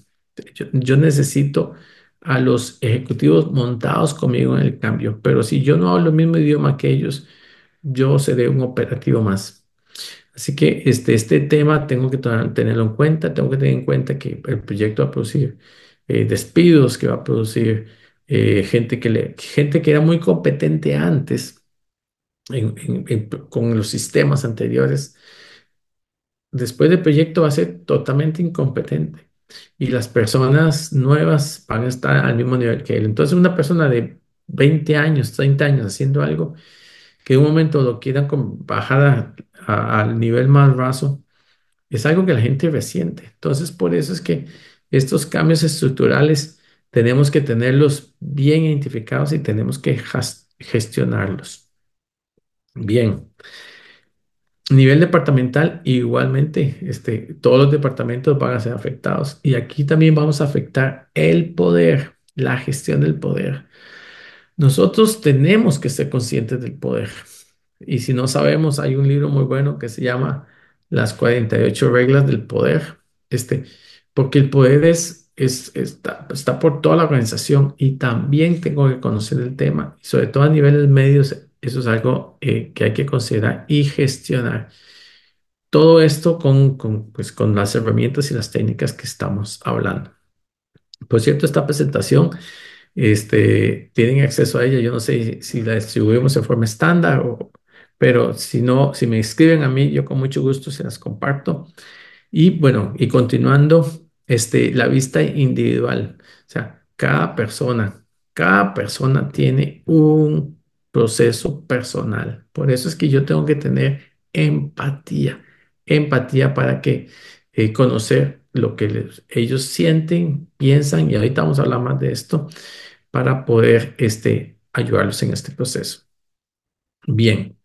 yo, necesito a los ejecutivos montados conmigo en el cambio, pero si yo no hablo el mismo idioma que ellos, yo seré un operativo más. Así que este, este tema tengo que tenerlo en cuenta, tengo que tener en cuenta que el proyecto va a producir eh, despidos, que va a producir eh, gente, que le, gente que era muy competente antes con los sistemas anteriores, después del proyecto va a ser totalmente incompetente y las personas nuevas van a estar al mismo nivel que él. Entonces una persona de 20 años, 30 años haciendo algo, que en un momento lo quieran bajar al nivel más raso, es algo que la gente resiente. Entonces por eso es que estos cambios estructurales tenemos que tenerlos bien identificados y tenemos que gestionarlos. Bien. Nivel departamental, igualmente, este, todos los departamentos van a ser afectados. Y aquí también vamos a afectar el poder, la gestión del poder. Nosotros tenemos que ser conscientes del poder. Y si no sabemos, hay un libro muy bueno que se llama Las 48 reglas del poder. Este, porque el poder es está, está por toda la organización y también tengo que conocer el tema, sobre todo a niveles medios, eso es algo eh, que hay que considerar y gestionar. Todo esto con, con, pues, con las herramientas y las técnicas que estamos hablando. Por cierto, esta presentación este, tienen acceso a ella. Yo no sé si la distribuimos en forma estándar, o, pero si no, si me escriben a mí, yo con mucho gusto se las comparto. Y bueno, y continuando, este, la vista individual. O sea, cada persona, cada persona tiene un proceso personal. Por eso es que yo tengo que tener empatía, empatía para que eh, conocer lo que ellos sienten, piensan, y ahorita vamos a hablar más de esto, para poder este, ayudarlos en este proceso. Bien,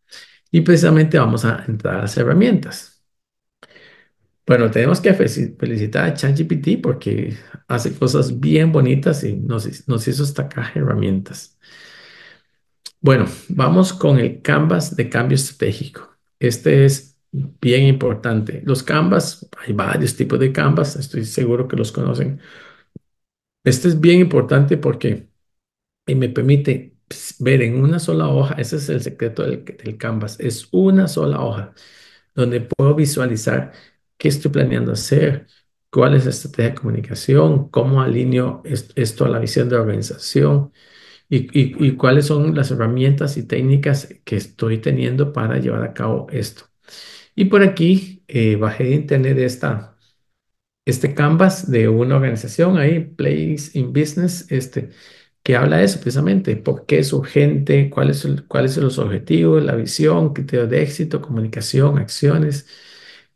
y precisamente vamos a entrar a las herramientas. Bueno, tenemos que felicitar a ChatGPT porque hace cosas bien bonitas y nos, hizo esta caja de herramientas. Bueno, vamos con el canvas de cambio estratégico. Este es bien importante. Los canvas, hay varios tipos de canvas, estoy seguro que los conocen. Este es bien importante porque me permite ver en una sola hoja, ese es el secreto del, del canvas, es una sola hoja donde puedo visualizar qué estoy planeando hacer, cuál es la estrategia de comunicación, cómo alineo esto a la visión de la organización y, cuáles son las herramientas y técnicas que estoy teniendo para llevar a cabo esto. Y por aquí eh, bajé de internet esta, este canvas de una organización ahí, Place in Business, este, que habla de eso precisamente, por qué es urgente, cuáles son los objetivos, la visión, criterios de éxito, comunicación, acciones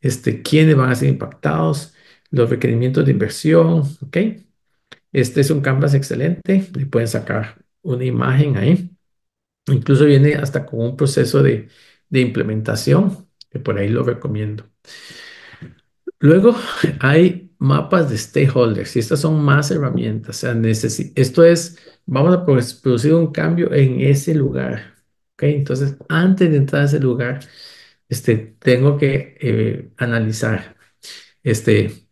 este, quiénes van a ser impactados, los requerimientos de inversión, ¿ok? Este es un canvas excelente, le pueden sacar una imagen ahí. Incluso viene hasta con un proceso de, implementación, que por ahí lo recomiendo. Luego hay mapas de stakeholders y estas son más herramientas. O sea, esto es, vamos a producir un cambio en ese lugar. ¿ok? Entonces, antes de entrar a ese lugar, este, tengo que eh, analizar. Este,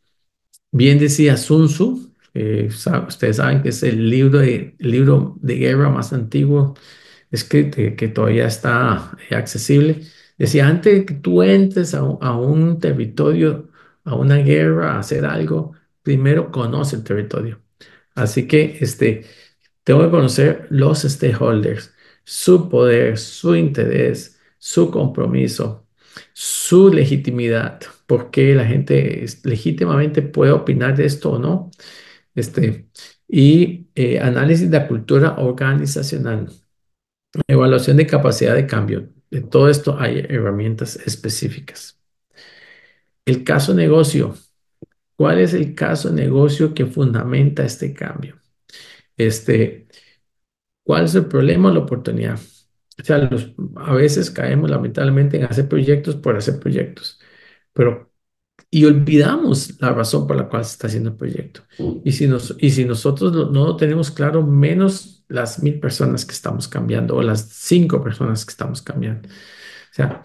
bien decía Sun Tzu, eh, ustedes saben que es el libro de, libro de guerra más antiguo escrito eh, que, todavía está accesible. Decía, antes de que tú entres a, un territorio, a una guerra, a hacer algo, primero conoce el territorio. Así que este, tengo que conocer los stakeholders, su poder, su interés, su compromiso, su legitimidad, porque la gente legítimamente puede opinar de esto o no, este, y eh, análisis de la cultura organizacional, evaluación de capacidad de cambio. De todo esto hay herramientas específicas. El caso negocio. ¿Cuál es el caso negocio que fundamenta este cambio? Este, ¿Cuál es el problema o la oportunidad? O sea, los, a veces caemos lamentablemente en hacer proyectos por hacer proyectos, pero y olvidamos la razón por la cual se está haciendo el proyecto. Mm. Y si, nos, y si nosotros no lo tenemos claro, menos las mil personas que estamos cambiando o las cinco personas que estamos cambiando. O sea,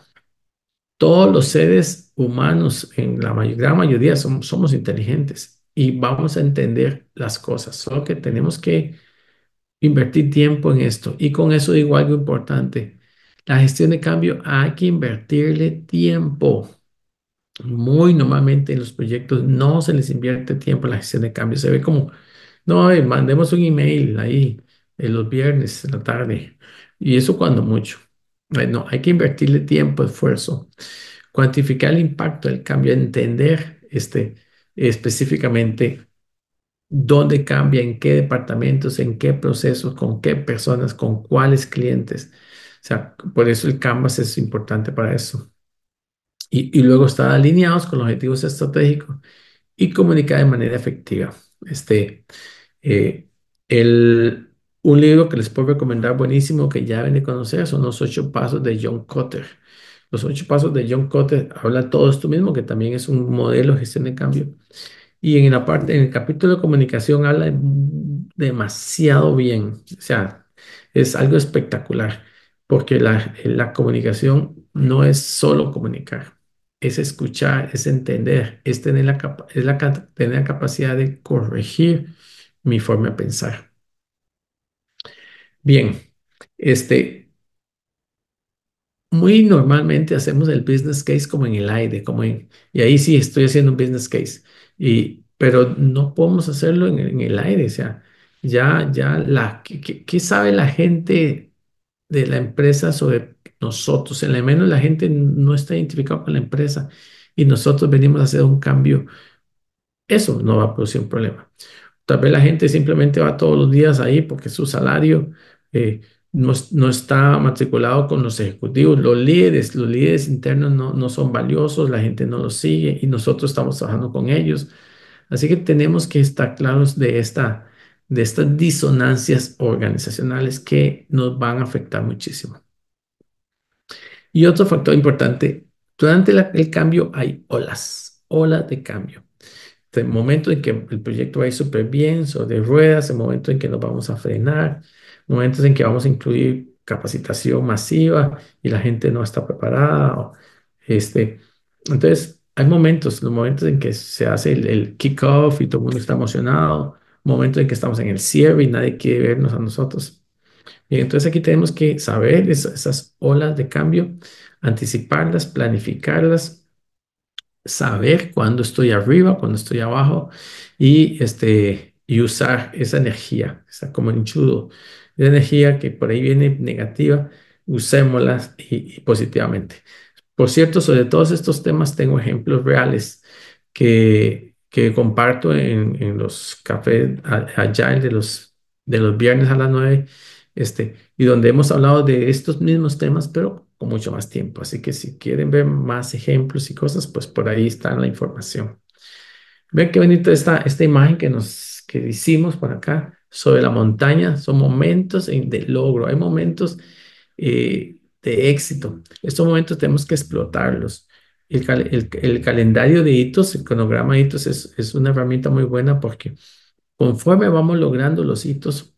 todos los seres humanos, en la gran mayoría, somos inteligentes y vamos a entender las cosas, solo que tenemos que invertir tiempo en esto. Y con eso digo algo importante. La gestión de cambio hay que invertirle tiempo. Muy normalmente en los proyectos no se les invierte tiempo la gestión de cambio. Se ve como, no, mandemos un email ahí en eh, los viernes en la tarde. Y eso cuando mucho. Bueno, hay que invertirle tiempo, esfuerzo, cuantificar el impacto del cambio, entender este, específicamente dónde cambia, en qué departamentos, en qué procesos, con qué personas, con cuáles clientes. O sea, por eso el Canvas es importante para eso. Y, luego estar alineados con los objetivos estratégicos y comunicar de manera efectiva. Este, eh, un libro que les puedo recomendar buenísimo que ya ven y conocer son los ocho pasos de John Cotter. Los ocho pasos de John Cotter habla todo esto mismo, que también es un modelo de gestión de cambio. Y en la parte, en el capítulo de comunicación habla demasiado bien. O sea, es algo espectacular, porque la, la comunicación no es solo comunicar, es escuchar, es entender, es tener la, es la, tener capacidad de corregir mi forma de pensar. Bien, este, muy normalmente hacemos el business case como en el aire, como en, y ahí sí estoy haciendo un business case y, pero no podemos hacerlo en, el aire, o sea, ya, ya, la, ¿qué, sabe la gente de la empresa sobre nosotros? En la menos la gente no está identificada con la empresa y nosotros venimos a hacer un cambio. Eso no va a producir un problema. Tal vez la gente simplemente va todos los días ahí porque su salario, eh, no, no, está matriculado con los ejecutivos, los líderes, los líderes internos no, son valiosos, la gente no los sigue y nosotros estamos trabajando con ellos. Así que tenemos que estar claros de, esta, de estas disonancias organizacionales que nos van a afectar muchísimo. Y otro factor importante, durante el cambio hay olas, olas de cambio. El momento en que el proyecto va a ir súper bien, sobre ruedas, el momento en que nos vamos a frenar, momentos en que vamos a incluir capacitación masiva y la gente no está preparada. este, entonces, hay momentos, los momentos en que se hace el, el kickoff y todo el mundo está emocionado, momentos en que estamos en el cierre y nadie quiere vernos a nosotros. Y entonces aquí tenemos que saber esas, olas de cambio, anticiparlas, planificarlas, saber cuándo estoy arriba, cuándo estoy abajo y, este, y usar esa energía, está como enchudo de energía que por ahí viene negativa, usémosla y, positivamente. Por cierto, sobre todos estos temas tengo ejemplos reales que, que comparto en, los cafés allá de los, de los viernes a las 9, este, y donde hemos hablado de estos mismos temas, pero con mucho más tiempo. Así que si quieren ver más ejemplos y cosas, pues por ahí está la información. Vean qué bonita esta, esta imagen que nos que hicimos por acá sobre la montaña son momentos de logro, hay momentos eh, de éxito. Estos momentos tenemos que explotarlos. El, calendario de hitos, el cronograma de hitos es, una herramienta muy buena porque conforme vamos logrando los hitos,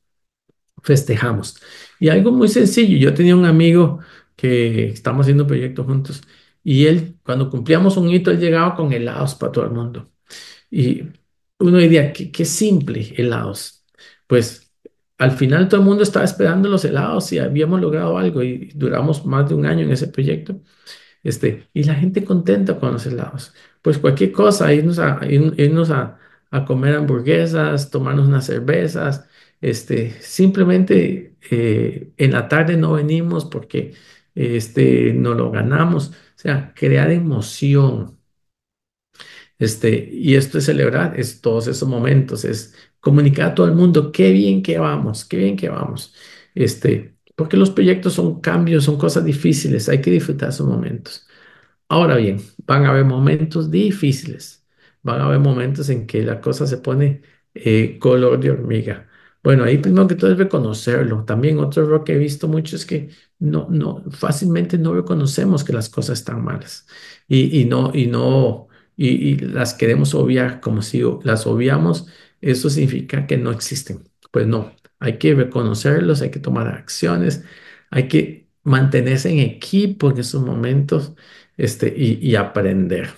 festejamos. Y algo muy sencillo, yo tenía un amigo que estamos haciendo proyectos juntos y él, cuando cumplíamos un hito, él llegaba con helados para todo el mundo. Y uno diría, qué, qué simple helados pues al final todo el mundo estaba esperando los helados y habíamos logrado algo y duramos más de un año en ese proyecto. Este, y la gente contenta con los helados. Pues cualquier cosa, irnos a, a, comer hamburguesas, tomarnos unas cervezas, este, simplemente eh, en la tarde no venimos porque este, no lo ganamos. O sea, crear emoción. Este, y esto es celebrar, es todos esos momentos, es comunicar a todo el mundo qué bien que vamos, qué bien que vamos. Este, porque los proyectos son cambios, son cosas difíciles, hay que disfrutar esos momentos. Ahora bien, van a haber momentos difíciles, van a haber momentos en que la cosa se pone eh, color de hormiga. Bueno, ahí primero que todo reconocerlo. También otro error que he visto mucho es que no, no, fácilmente no reconocemos que las cosas están malas y, y no, y no, y, y las queremos obviar como si las obviamos eso significa que no existen. Pues no, hay que reconocerlos, hay que tomar acciones, hay que mantenerse en equipo en esos momentos este, y, aprender.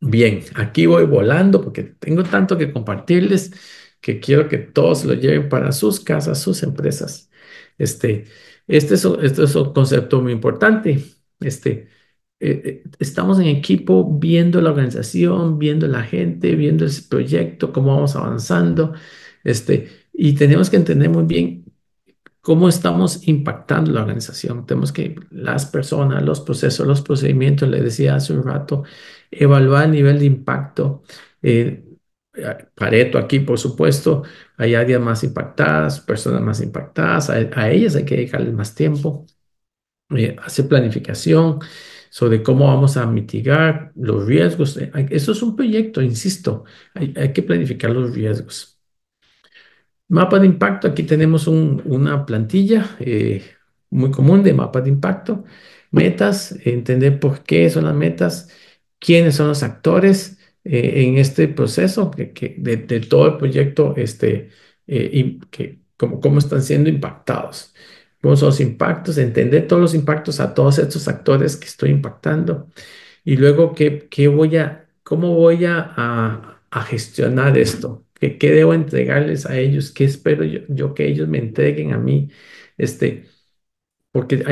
Bien, aquí voy volando porque tengo tanto que compartirles que quiero que todos lo lleven para sus casas, sus empresas. Este, este, es, este es un concepto muy importante. Este, eh, eh, estamos en equipo viendo la organización, viendo la gente, viendo ese proyecto, cómo vamos avanzando, este, y tenemos que entender muy bien cómo estamos impactando la organización. Tenemos que las personas, los procesos, los procedimientos, le decía hace un rato, evaluar el nivel de impacto. Eh, Pareto aquí, por supuesto, hay áreas más impactadas, personas más impactadas, a, ellas hay que dedicarles más tiempo, hacer planificación, sobre cómo vamos a mitigar los riesgos. Eh, eso es un proyecto, insisto, hay, que planificar los riesgos. Mapa de impacto, aquí tenemos una plantilla eh, muy común de mapas de impacto. Metas, entender por qué son las metas, quiénes son los actores eh, en este proceso de, todo el proyecto, este, y cómo están siendo impactados. ¿Cómo son los impactos, entender todos los impactos a todos estos actores que estoy impactando. Y luego, ¿qué, qué voy a, ¿cómo voy a, gestionar esto? ¿Qué, debo entregarles a ellos? ¿Qué espero yo, que ellos me entreguen a mí? Este, porque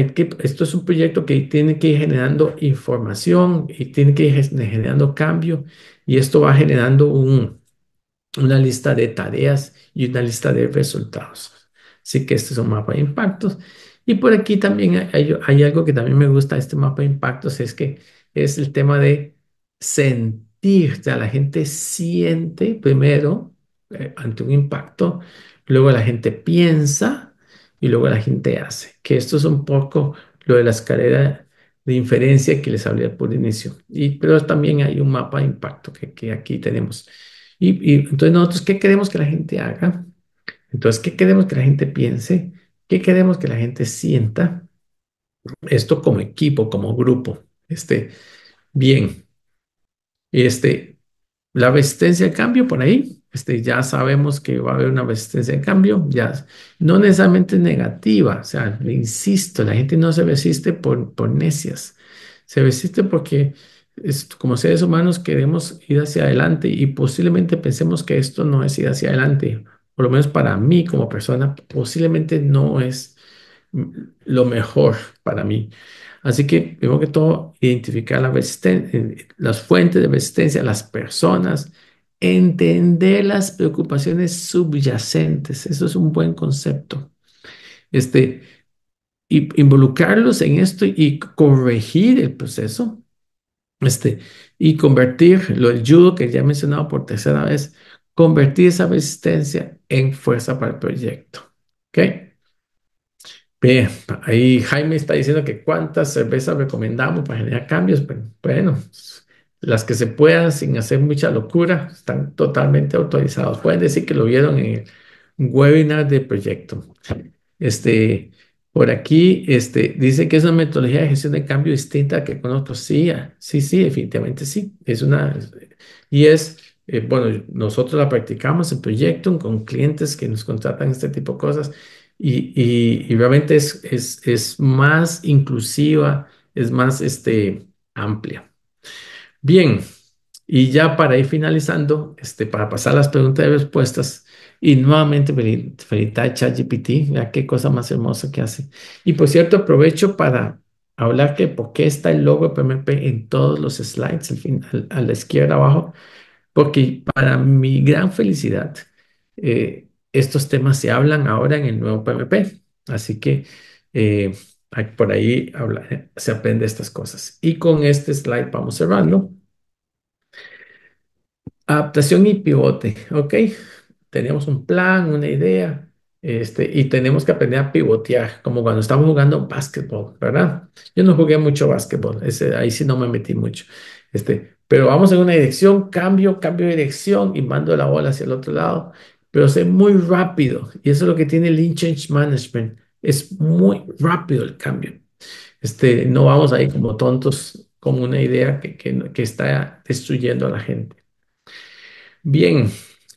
esto es un proyecto que tiene que ir generando información y tiene que ir generando cambio y esto va generando una lista de tareas y una lista de resultados. Así que este es un mapa de impactos. Y por aquí también hay, algo que también me gusta de este mapa de impactos, es que es el tema de sentir. O sea, la gente siente primero eh, ante un impacto, luego la gente piensa y luego la gente hace. Que esto es un poco lo de la escalera de inferencia que les hablé por inicio. Y, pero también hay un mapa de impacto que, aquí tenemos. Y, y entonces nosotros, ¿qué queremos que la gente haga? Entonces, ¿qué queremos que la gente piense? ¿Qué queremos que la gente sienta? Esto como equipo, como grupo. Este, bien. Este, la resistencia al cambio por ahí. Este, ya sabemos que va a haber una resistencia al cambio, ya no necesariamente negativa, o sea, le insisto, la gente no se resiste por, por necias, se resiste porque como seres humanos queremos ir hacia adelante y posiblemente pensemos que esto no es ir hacia adelante, por lo menos para mí como persona, posiblemente no es lo mejor para mí. Así que, primero que todo, identificar las fuentes de resistencia, las personas, entender las preocupaciones subyacentes. Eso es un buen concepto. Este, y involucrarlos en esto y corregir el proceso. Este, y convertir lo del judo que ya he mencionado por tercera vez, convertir esa resistencia en fuerza para el proyecto. ¿Ok? Bien, ahí Jaime está diciendo que cuántas cervezas recomendamos para generar cambios. Pues, bueno, las que se puedan sin hacer mucha locura están totalmente autorizados. Pueden decir que lo vieron en el webinar de proyecto. Este, por aquí este, dice que es una metodología de gestión de cambio distinta que con otros. Sí, ah, sí, sí, definitivamente sí. Es una, y es eh, bueno, nosotros la practicamos en proyecto con clientes que nos contratan este tipo de cosas y, y, realmente es, es, más inclusiva, es más este, amplia. Bien, y ya para ir finalizando, este, para pasar las preguntas y respuestas, y nuevamente felicitar a ChatGPT, qué cosa más hermosa que hace. Y por cierto, aprovecho para hablar que por qué está el logo de PMP en todos los slides, al final, a la izquierda abajo porque para mi gran felicidad, eh, estos temas se hablan ahora en el nuevo PMP, así que eh, por ahí se aprende estas cosas. Y con este slide vamos a cerrarlo. Adaptación y pivote, ¿ok? Tenemos un plan, una idea, este, y tenemos que aprender a pivotear, como cuando estamos jugando básquetbol, ¿verdad? Yo no jugué mucho básquetbol, ese, ahí sí no me metí mucho, este, pero vamos en una dirección, cambio, cambio de dirección y mando la bola hacia el otro lado. Pero sé muy rápido. Y eso es lo que tiene el Inchange Change Management. Es muy rápido el cambio. Este, no vamos ahí como tontos con una idea que, está destruyendo a la gente. Bien,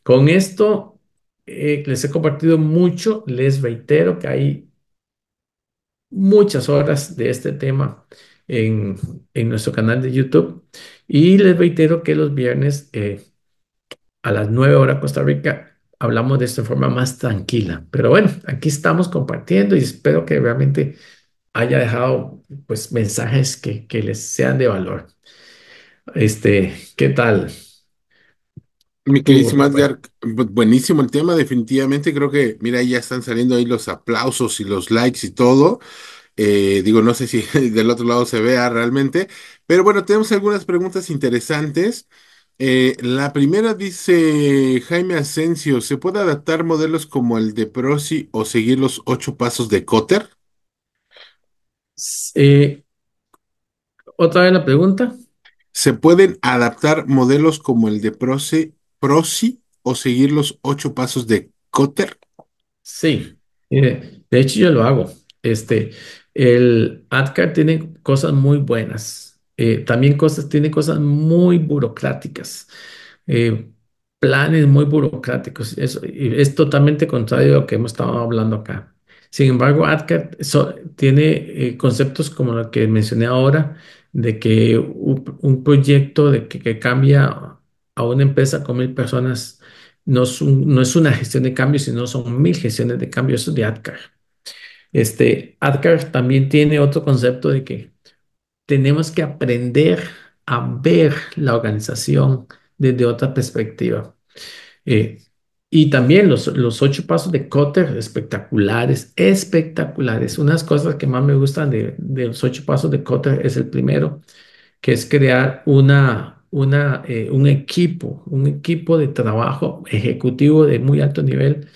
con esto eh, les he compartido mucho. Les reitero que hay muchas horas de este tema en, en nuestro canal de YouTube. Y les reitero que los viernes eh, a las 9 horas Costa Rica hablamos de esta forma más tranquila. Pero bueno, aquí estamos compartiendo y espero que realmente haya dejado pues mensajes que, que les sean de valor. Este, ¿qué tal? Mi buenísimo el tema, definitivamente creo que, mira, ya están saliendo ahí los aplausos y los likes y todo. Eh, digo, no sé si del otro lado se vea realmente, pero bueno, tenemos algunas preguntas interesantes. Eh, la primera dice Jaime Asensio, ¿se puede adaptar modelos como el de Prosi o seguir los ocho pasos de Cotter? Eh, Otra vez la pregunta. ¿Se pueden adaptar modelos como el de Prosi, Prosi o seguir los ocho pasos de Cotter? Sí, de hecho yo lo hago. Este, el ADCAR tiene cosas muy buenas. Eh, también cosas, tiene cosas muy burocráticas, eh, planes muy burocráticos. Eso es totalmente contrario a lo que hemos estado hablando acá. Sin embargo, ADCAR tiene eh, conceptos como lo que mencioné ahora, de que un, proyecto de que, cambia a una empresa con mil personas no es, una gestión de cambio, sino son mil gestiones de cambios de ADCAR. Este, Adkar también tiene otro concepto de que tenemos que aprender a ver la organización desde otra perspectiva. Eh, y también los, ocho pasos de Cotter, espectaculares, espectaculares. Unas cosas que más me gustan de, los ocho pasos de Cotter es el primero, que es crear una, una, eh, un equipo, un equipo de trabajo ejecutivo de muy alto nivel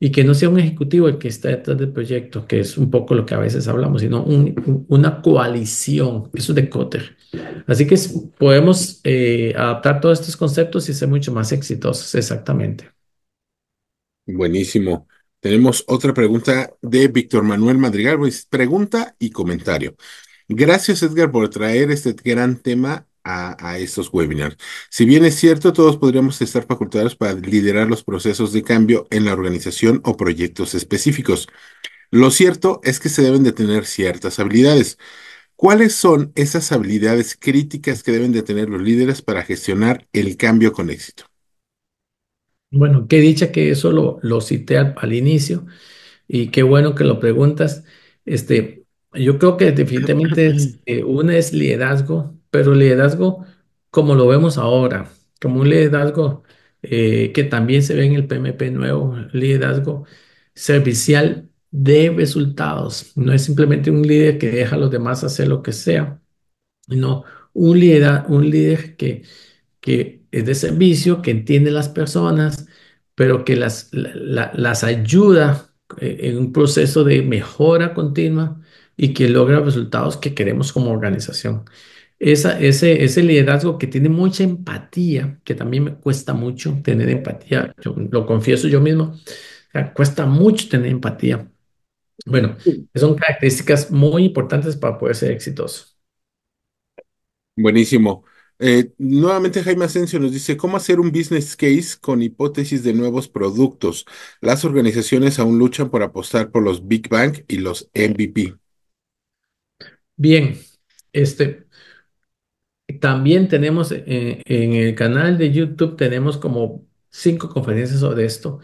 y que no sea un ejecutivo el que está detrás del proyecto, que es un poco lo que a veces hablamos, sino una coalición, eso de Cotter. Así que podemos eh, adaptar todos estos conceptos y ser mucho más exitosos, exactamente. Buenísimo. Tenemos otra pregunta de Víctor Manuel Madrigal, pues, pregunta y comentario. Gracias Edgar por traer este gran tema a, estos webinars. Si bien es cierto, todos podríamos estar facultados para liderar los procesos de cambio en la organización o proyectos específicos. Lo cierto es que se deben de tener ciertas habilidades. ¿Cuáles son esas habilidades críticas que deben de tener los líderes para gestionar el cambio con éxito? Bueno, qué dicha que eso lo, cité al, inicio y qué bueno que lo preguntas. Este, yo creo que definitivamente uno eh, una es liderazgo, pero liderazgo como lo vemos ahora, como un liderazgo eh, que también se ve en el PMP nuevo, liderazgo servicial de resultados. No es simplemente un líder que deja a los demás hacer lo que sea, sino un líder, un líder que, que es de servicio, que entiende las personas, pero que las, las ayuda eh, en un proceso de mejora continua y que logra resultados que queremos como organización ese, ese liderazgo que tiene mucha empatía, que también me cuesta mucho tener empatía, yo, lo confieso yo mismo, cuesta mucho tener empatía. Bueno, son características muy importantes para poder ser exitoso. Buenísimo. Eh, nuevamente Jaime Asensio nos dice, ¿cómo hacer un business case con hipótesis de nuevos productos? Las organizaciones aún luchan por apostar por los Big Bang y los MVP. Bien, este, también tenemos eh, en el canal de YouTube, tenemos como cinco conferencias sobre esto,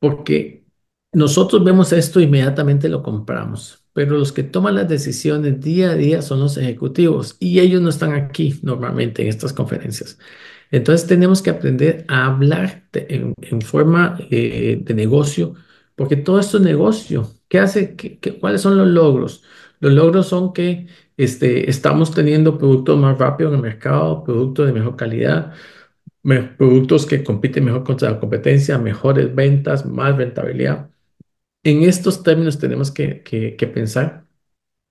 porque nosotros vemos esto e inmediatamente lo compramos, pero los que toman las decisiones día a día son los ejecutivos y ellos no están aquí normalmente en estas conferencias. Entonces tenemos que aprender a hablar en, forma eh, de negocio, porque todo esto es negocio. ¿Qué hace? cuáles son los logros? Los logros son que este, estamos teniendo productos más rápidos en el mercado, productos de mejor calidad, productos que compiten mejor contra la competencia, mejores ventas, más rentabilidad. En estos términos tenemos que, que, que pensar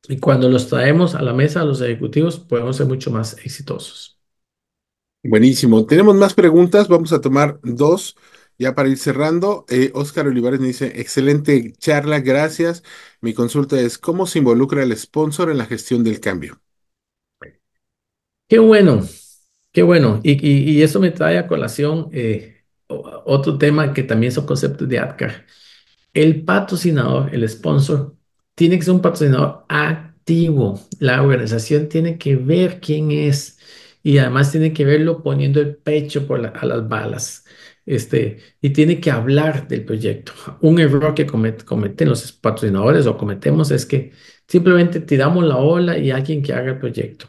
y cuando los traemos a la mesa, a los ejecutivos, podemos ser mucho más exitosos. Buenísimo. Tenemos más preguntas. Vamos a tomar dos. Ya para ir cerrando, Oscar eh, Olivares me dice, excelente charla, gracias. Mi consulta es, ¿cómo se involucra el sponsor en la gestión del cambio? Qué bueno, qué bueno. Y, eso me trae a colación eh, otro tema que también son conceptos de ADCAR. El patrocinador, el sponsor, tiene que ser un patrocinador activo. La organización tiene que ver quién es y además tiene que verlo poniendo el pecho por a las balas. Este, y tiene que hablar del proyecto. Un error que cometen los patrocinadores o cometemos es que simplemente tiramos la ola y alguien que haga el proyecto.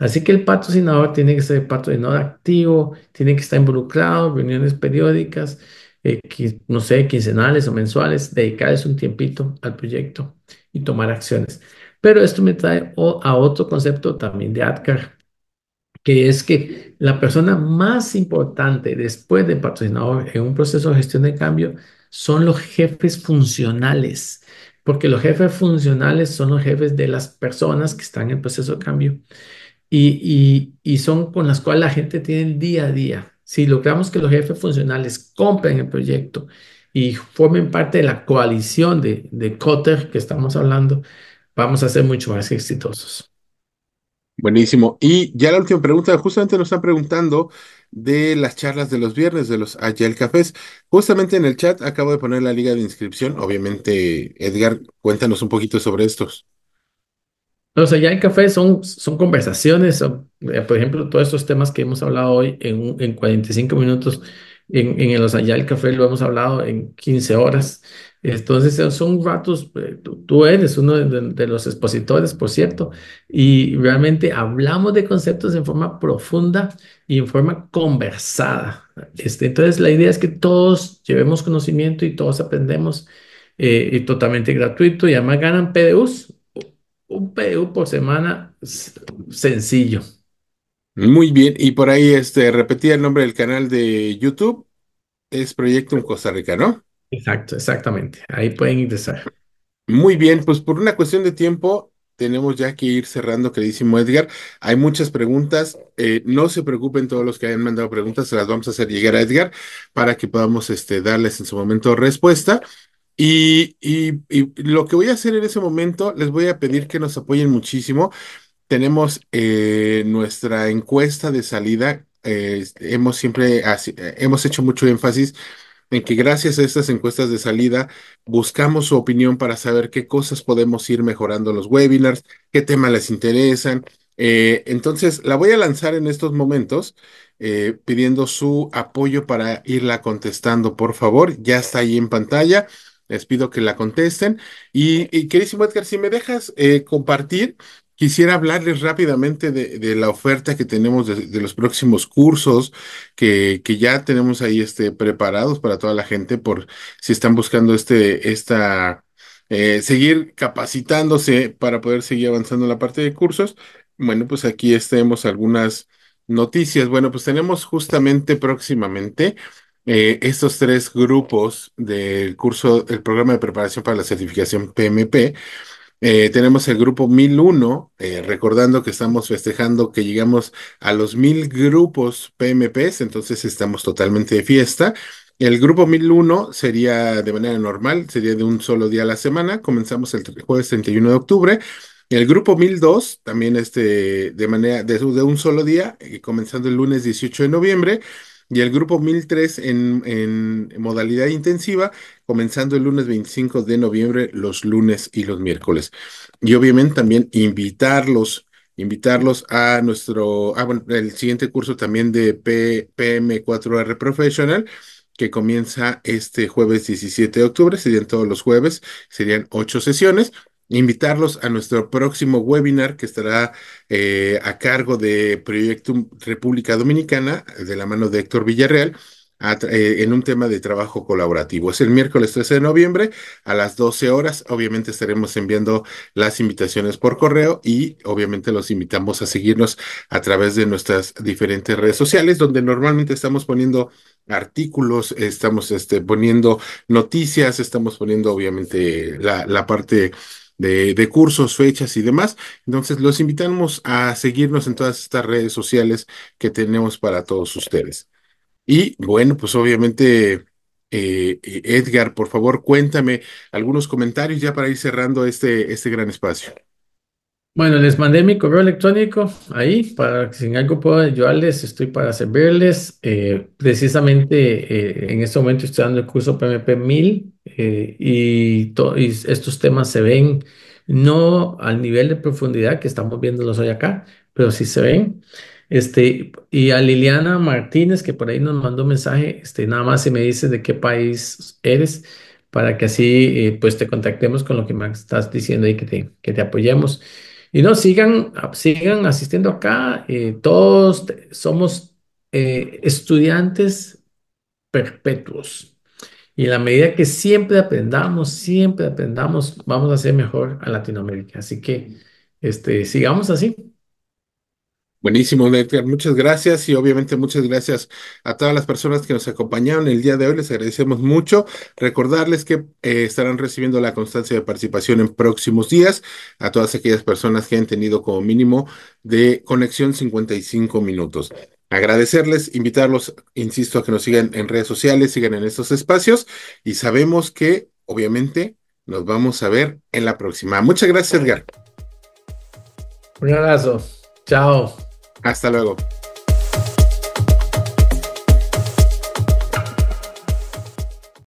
Así que el patrocinador tiene que ser patrocinador activo, tiene que estar involucrado, reuniones periódicas, eh, no sé, quincenales o mensuales, dedicarles un tiempito al proyecto y tomar acciones. Pero esto me trae a otro concepto también de ADCAR, que es que la persona más importante después de patrocinador en un proceso de gestión de cambio son los jefes funcionales, porque los jefes funcionales son los jefes de las personas que están en proceso de cambio y, son con las cuales la gente tiene el día a día. Si logramos que los jefes funcionales compren el proyecto y formen parte de la coalición de, de Cotter que estamos hablando, vamos a ser mucho más exitosos. Buenísimo. Y ya la última pregunta, justamente nos están preguntando de las charlas de los viernes, de los Agile Cafés. Justamente en el chat acabo de poner la liga de inscripción. Obviamente, Edgar, cuéntanos un poquito sobre estos. Los Agile Cafés son, son conversaciones, eh, por ejemplo, todos estos temas que hemos hablado hoy en, en 45 minutos, en, en los Agile Café lo hemos hablado en 15 horas. Entonces eh, son ratos, eh, tú, eres uno de, los expositores, por cierto, y realmente hablamos de conceptos en forma profunda y en forma conversada. Este, entonces la idea es que todos llevemos conocimiento y todos aprendemos eh, y totalmente gratuito y además ganan PDUs, un PDU por semana sencillo. Muy bien, y por ahí este, repetía el nombre del canal de YouTube, es Proyecto en Costa Rica, ¿no? Exacto, exactamente. Ahí pueden ingresar. Muy bien, pues por una cuestión de tiempo, tenemos ya que ir cerrando, queridísimo Edgar. Hay muchas preguntas. Eh, no se preocupen todos los que hayan mandado preguntas, se las vamos a hacer llegar a Edgar para que podamos este, darles en su momento respuesta. Y, y, y, lo que voy a hacer en ese momento, les voy a pedir que nos apoyen muchísimo. Tenemos eh, nuestra encuesta de salida. Eh, hemos siempre hemos hecho mucho énfasis en que gracias a estas encuestas de salida buscamos su opinión para saber qué cosas podemos ir mejorando los webinars, qué temas les interesan. Eh, entonces, la voy a lanzar en estos momentos eh, pidiendo su apoyo para irla contestando, por favor. Ya está ahí en pantalla. Les pido que la contesten. Y, y querísimo Edgar, si me dejas eh, compartir Quisiera hablarles rápidamente de, la oferta que tenemos de, los próximos cursos que, que, ya tenemos ahí este, preparados para toda la gente por si están buscando este, esta, eh, seguir capacitándose para poder seguir avanzando en la parte de cursos. Bueno, pues aquí tenemos algunas noticias. Bueno, pues tenemos justamente próximamente eh, estos tres grupos del curso, el programa de preparación para la certificación PMP eh, tenemos el grupo 1001, eh, recordando que estamos festejando que llegamos a los mil grupos PMPs, entonces estamos totalmente de fiesta. El grupo 1001 sería de manera normal, sería de un solo día a la semana. Comenzamos el jueves 31 de octubre. El grupo 1002, también este, de manera de, un solo día, eh, comenzando el lunes 18 de noviembre y el grupo 1003 en, en modalidad intensiva, comenzando el lunes 25 de noviembre, los lunes y los miércoles. Y obviamente también invitarlos invitarlos a nuestro, ah, el siguiente curso también de P, PM4R Professional, que comienza este jueves 17 de octubre, serían todos los jueves, serían ocho sesiones invitarlos a nuestro próximo webinar que estará eh, a cargo de Proyecto República Dominicana, de la mano de Héctor Villarreal, eh, en un tema de trabajo colaborativo. Es el miércoles 13 de noviembre a las 12 horas. Obviamente estaremos enviando las invitaciones por correo y obviamente los invitamos a seguirnos a través de nuestras diferentes redes sociales, donde normalmente estamos poniendo artículos, estamos este, poniendo noticias, estamos poniendo obviamente la, la parte de, cursos, fechas y demás. Entonces, los invitamos a seguirnos en todas estas redes sociales que tenemos para todos ustedes. Y bueno, pues obviamente... Eh, Edgar, por favor, cuéntame algunos comentarios ya para ir cerrando este, este gran espacio. Bueno, les mandé mi correo electrónico ahí para que si algo puedo ayudarles, estoy para servirles. Eh, precisamente eh, en este momento estoy dando el curso PMP 1000 eh, y, estos temas se ven no al nivel de profundidad que estamos viéndolos hoy acá, pero sí se ven. Este, y a Liliana Martínez, que por ahí nos mandó un mensaje, este, nada más si me dices de qué país eres, para que así eh, pues te contactemos con lo que me estás diciendo y que te, apoyemos. Y no, sigan, sigan asistiendo acá. Eh, todos somos estudiantes perpetuos. Y en la medida que siempre aprendamos, siempre aprendamos, vamos a hacer mejor a Latinoamérica. Así que este, sigamos así. Buenísimo, Edgar. Muchas gracias y obviamente muchas gracias a todas las personas que nos acompañaron el día de hoy. Les agradecemos mucho. Recordarles que eh, estarán recibiendo la constancia de participación en próximos días a todas aquellas personas que han tenido como mínimo de conexión 55 minutos agradecerles, invitarlos, insisto, a que nos sigan en redes sociales, sigan en estos espacios y sabemos que, obviamente, nos vamos a ver en la próxima. Muchas gracias, Edgar. Un abrazo. Chao. Hasta luego.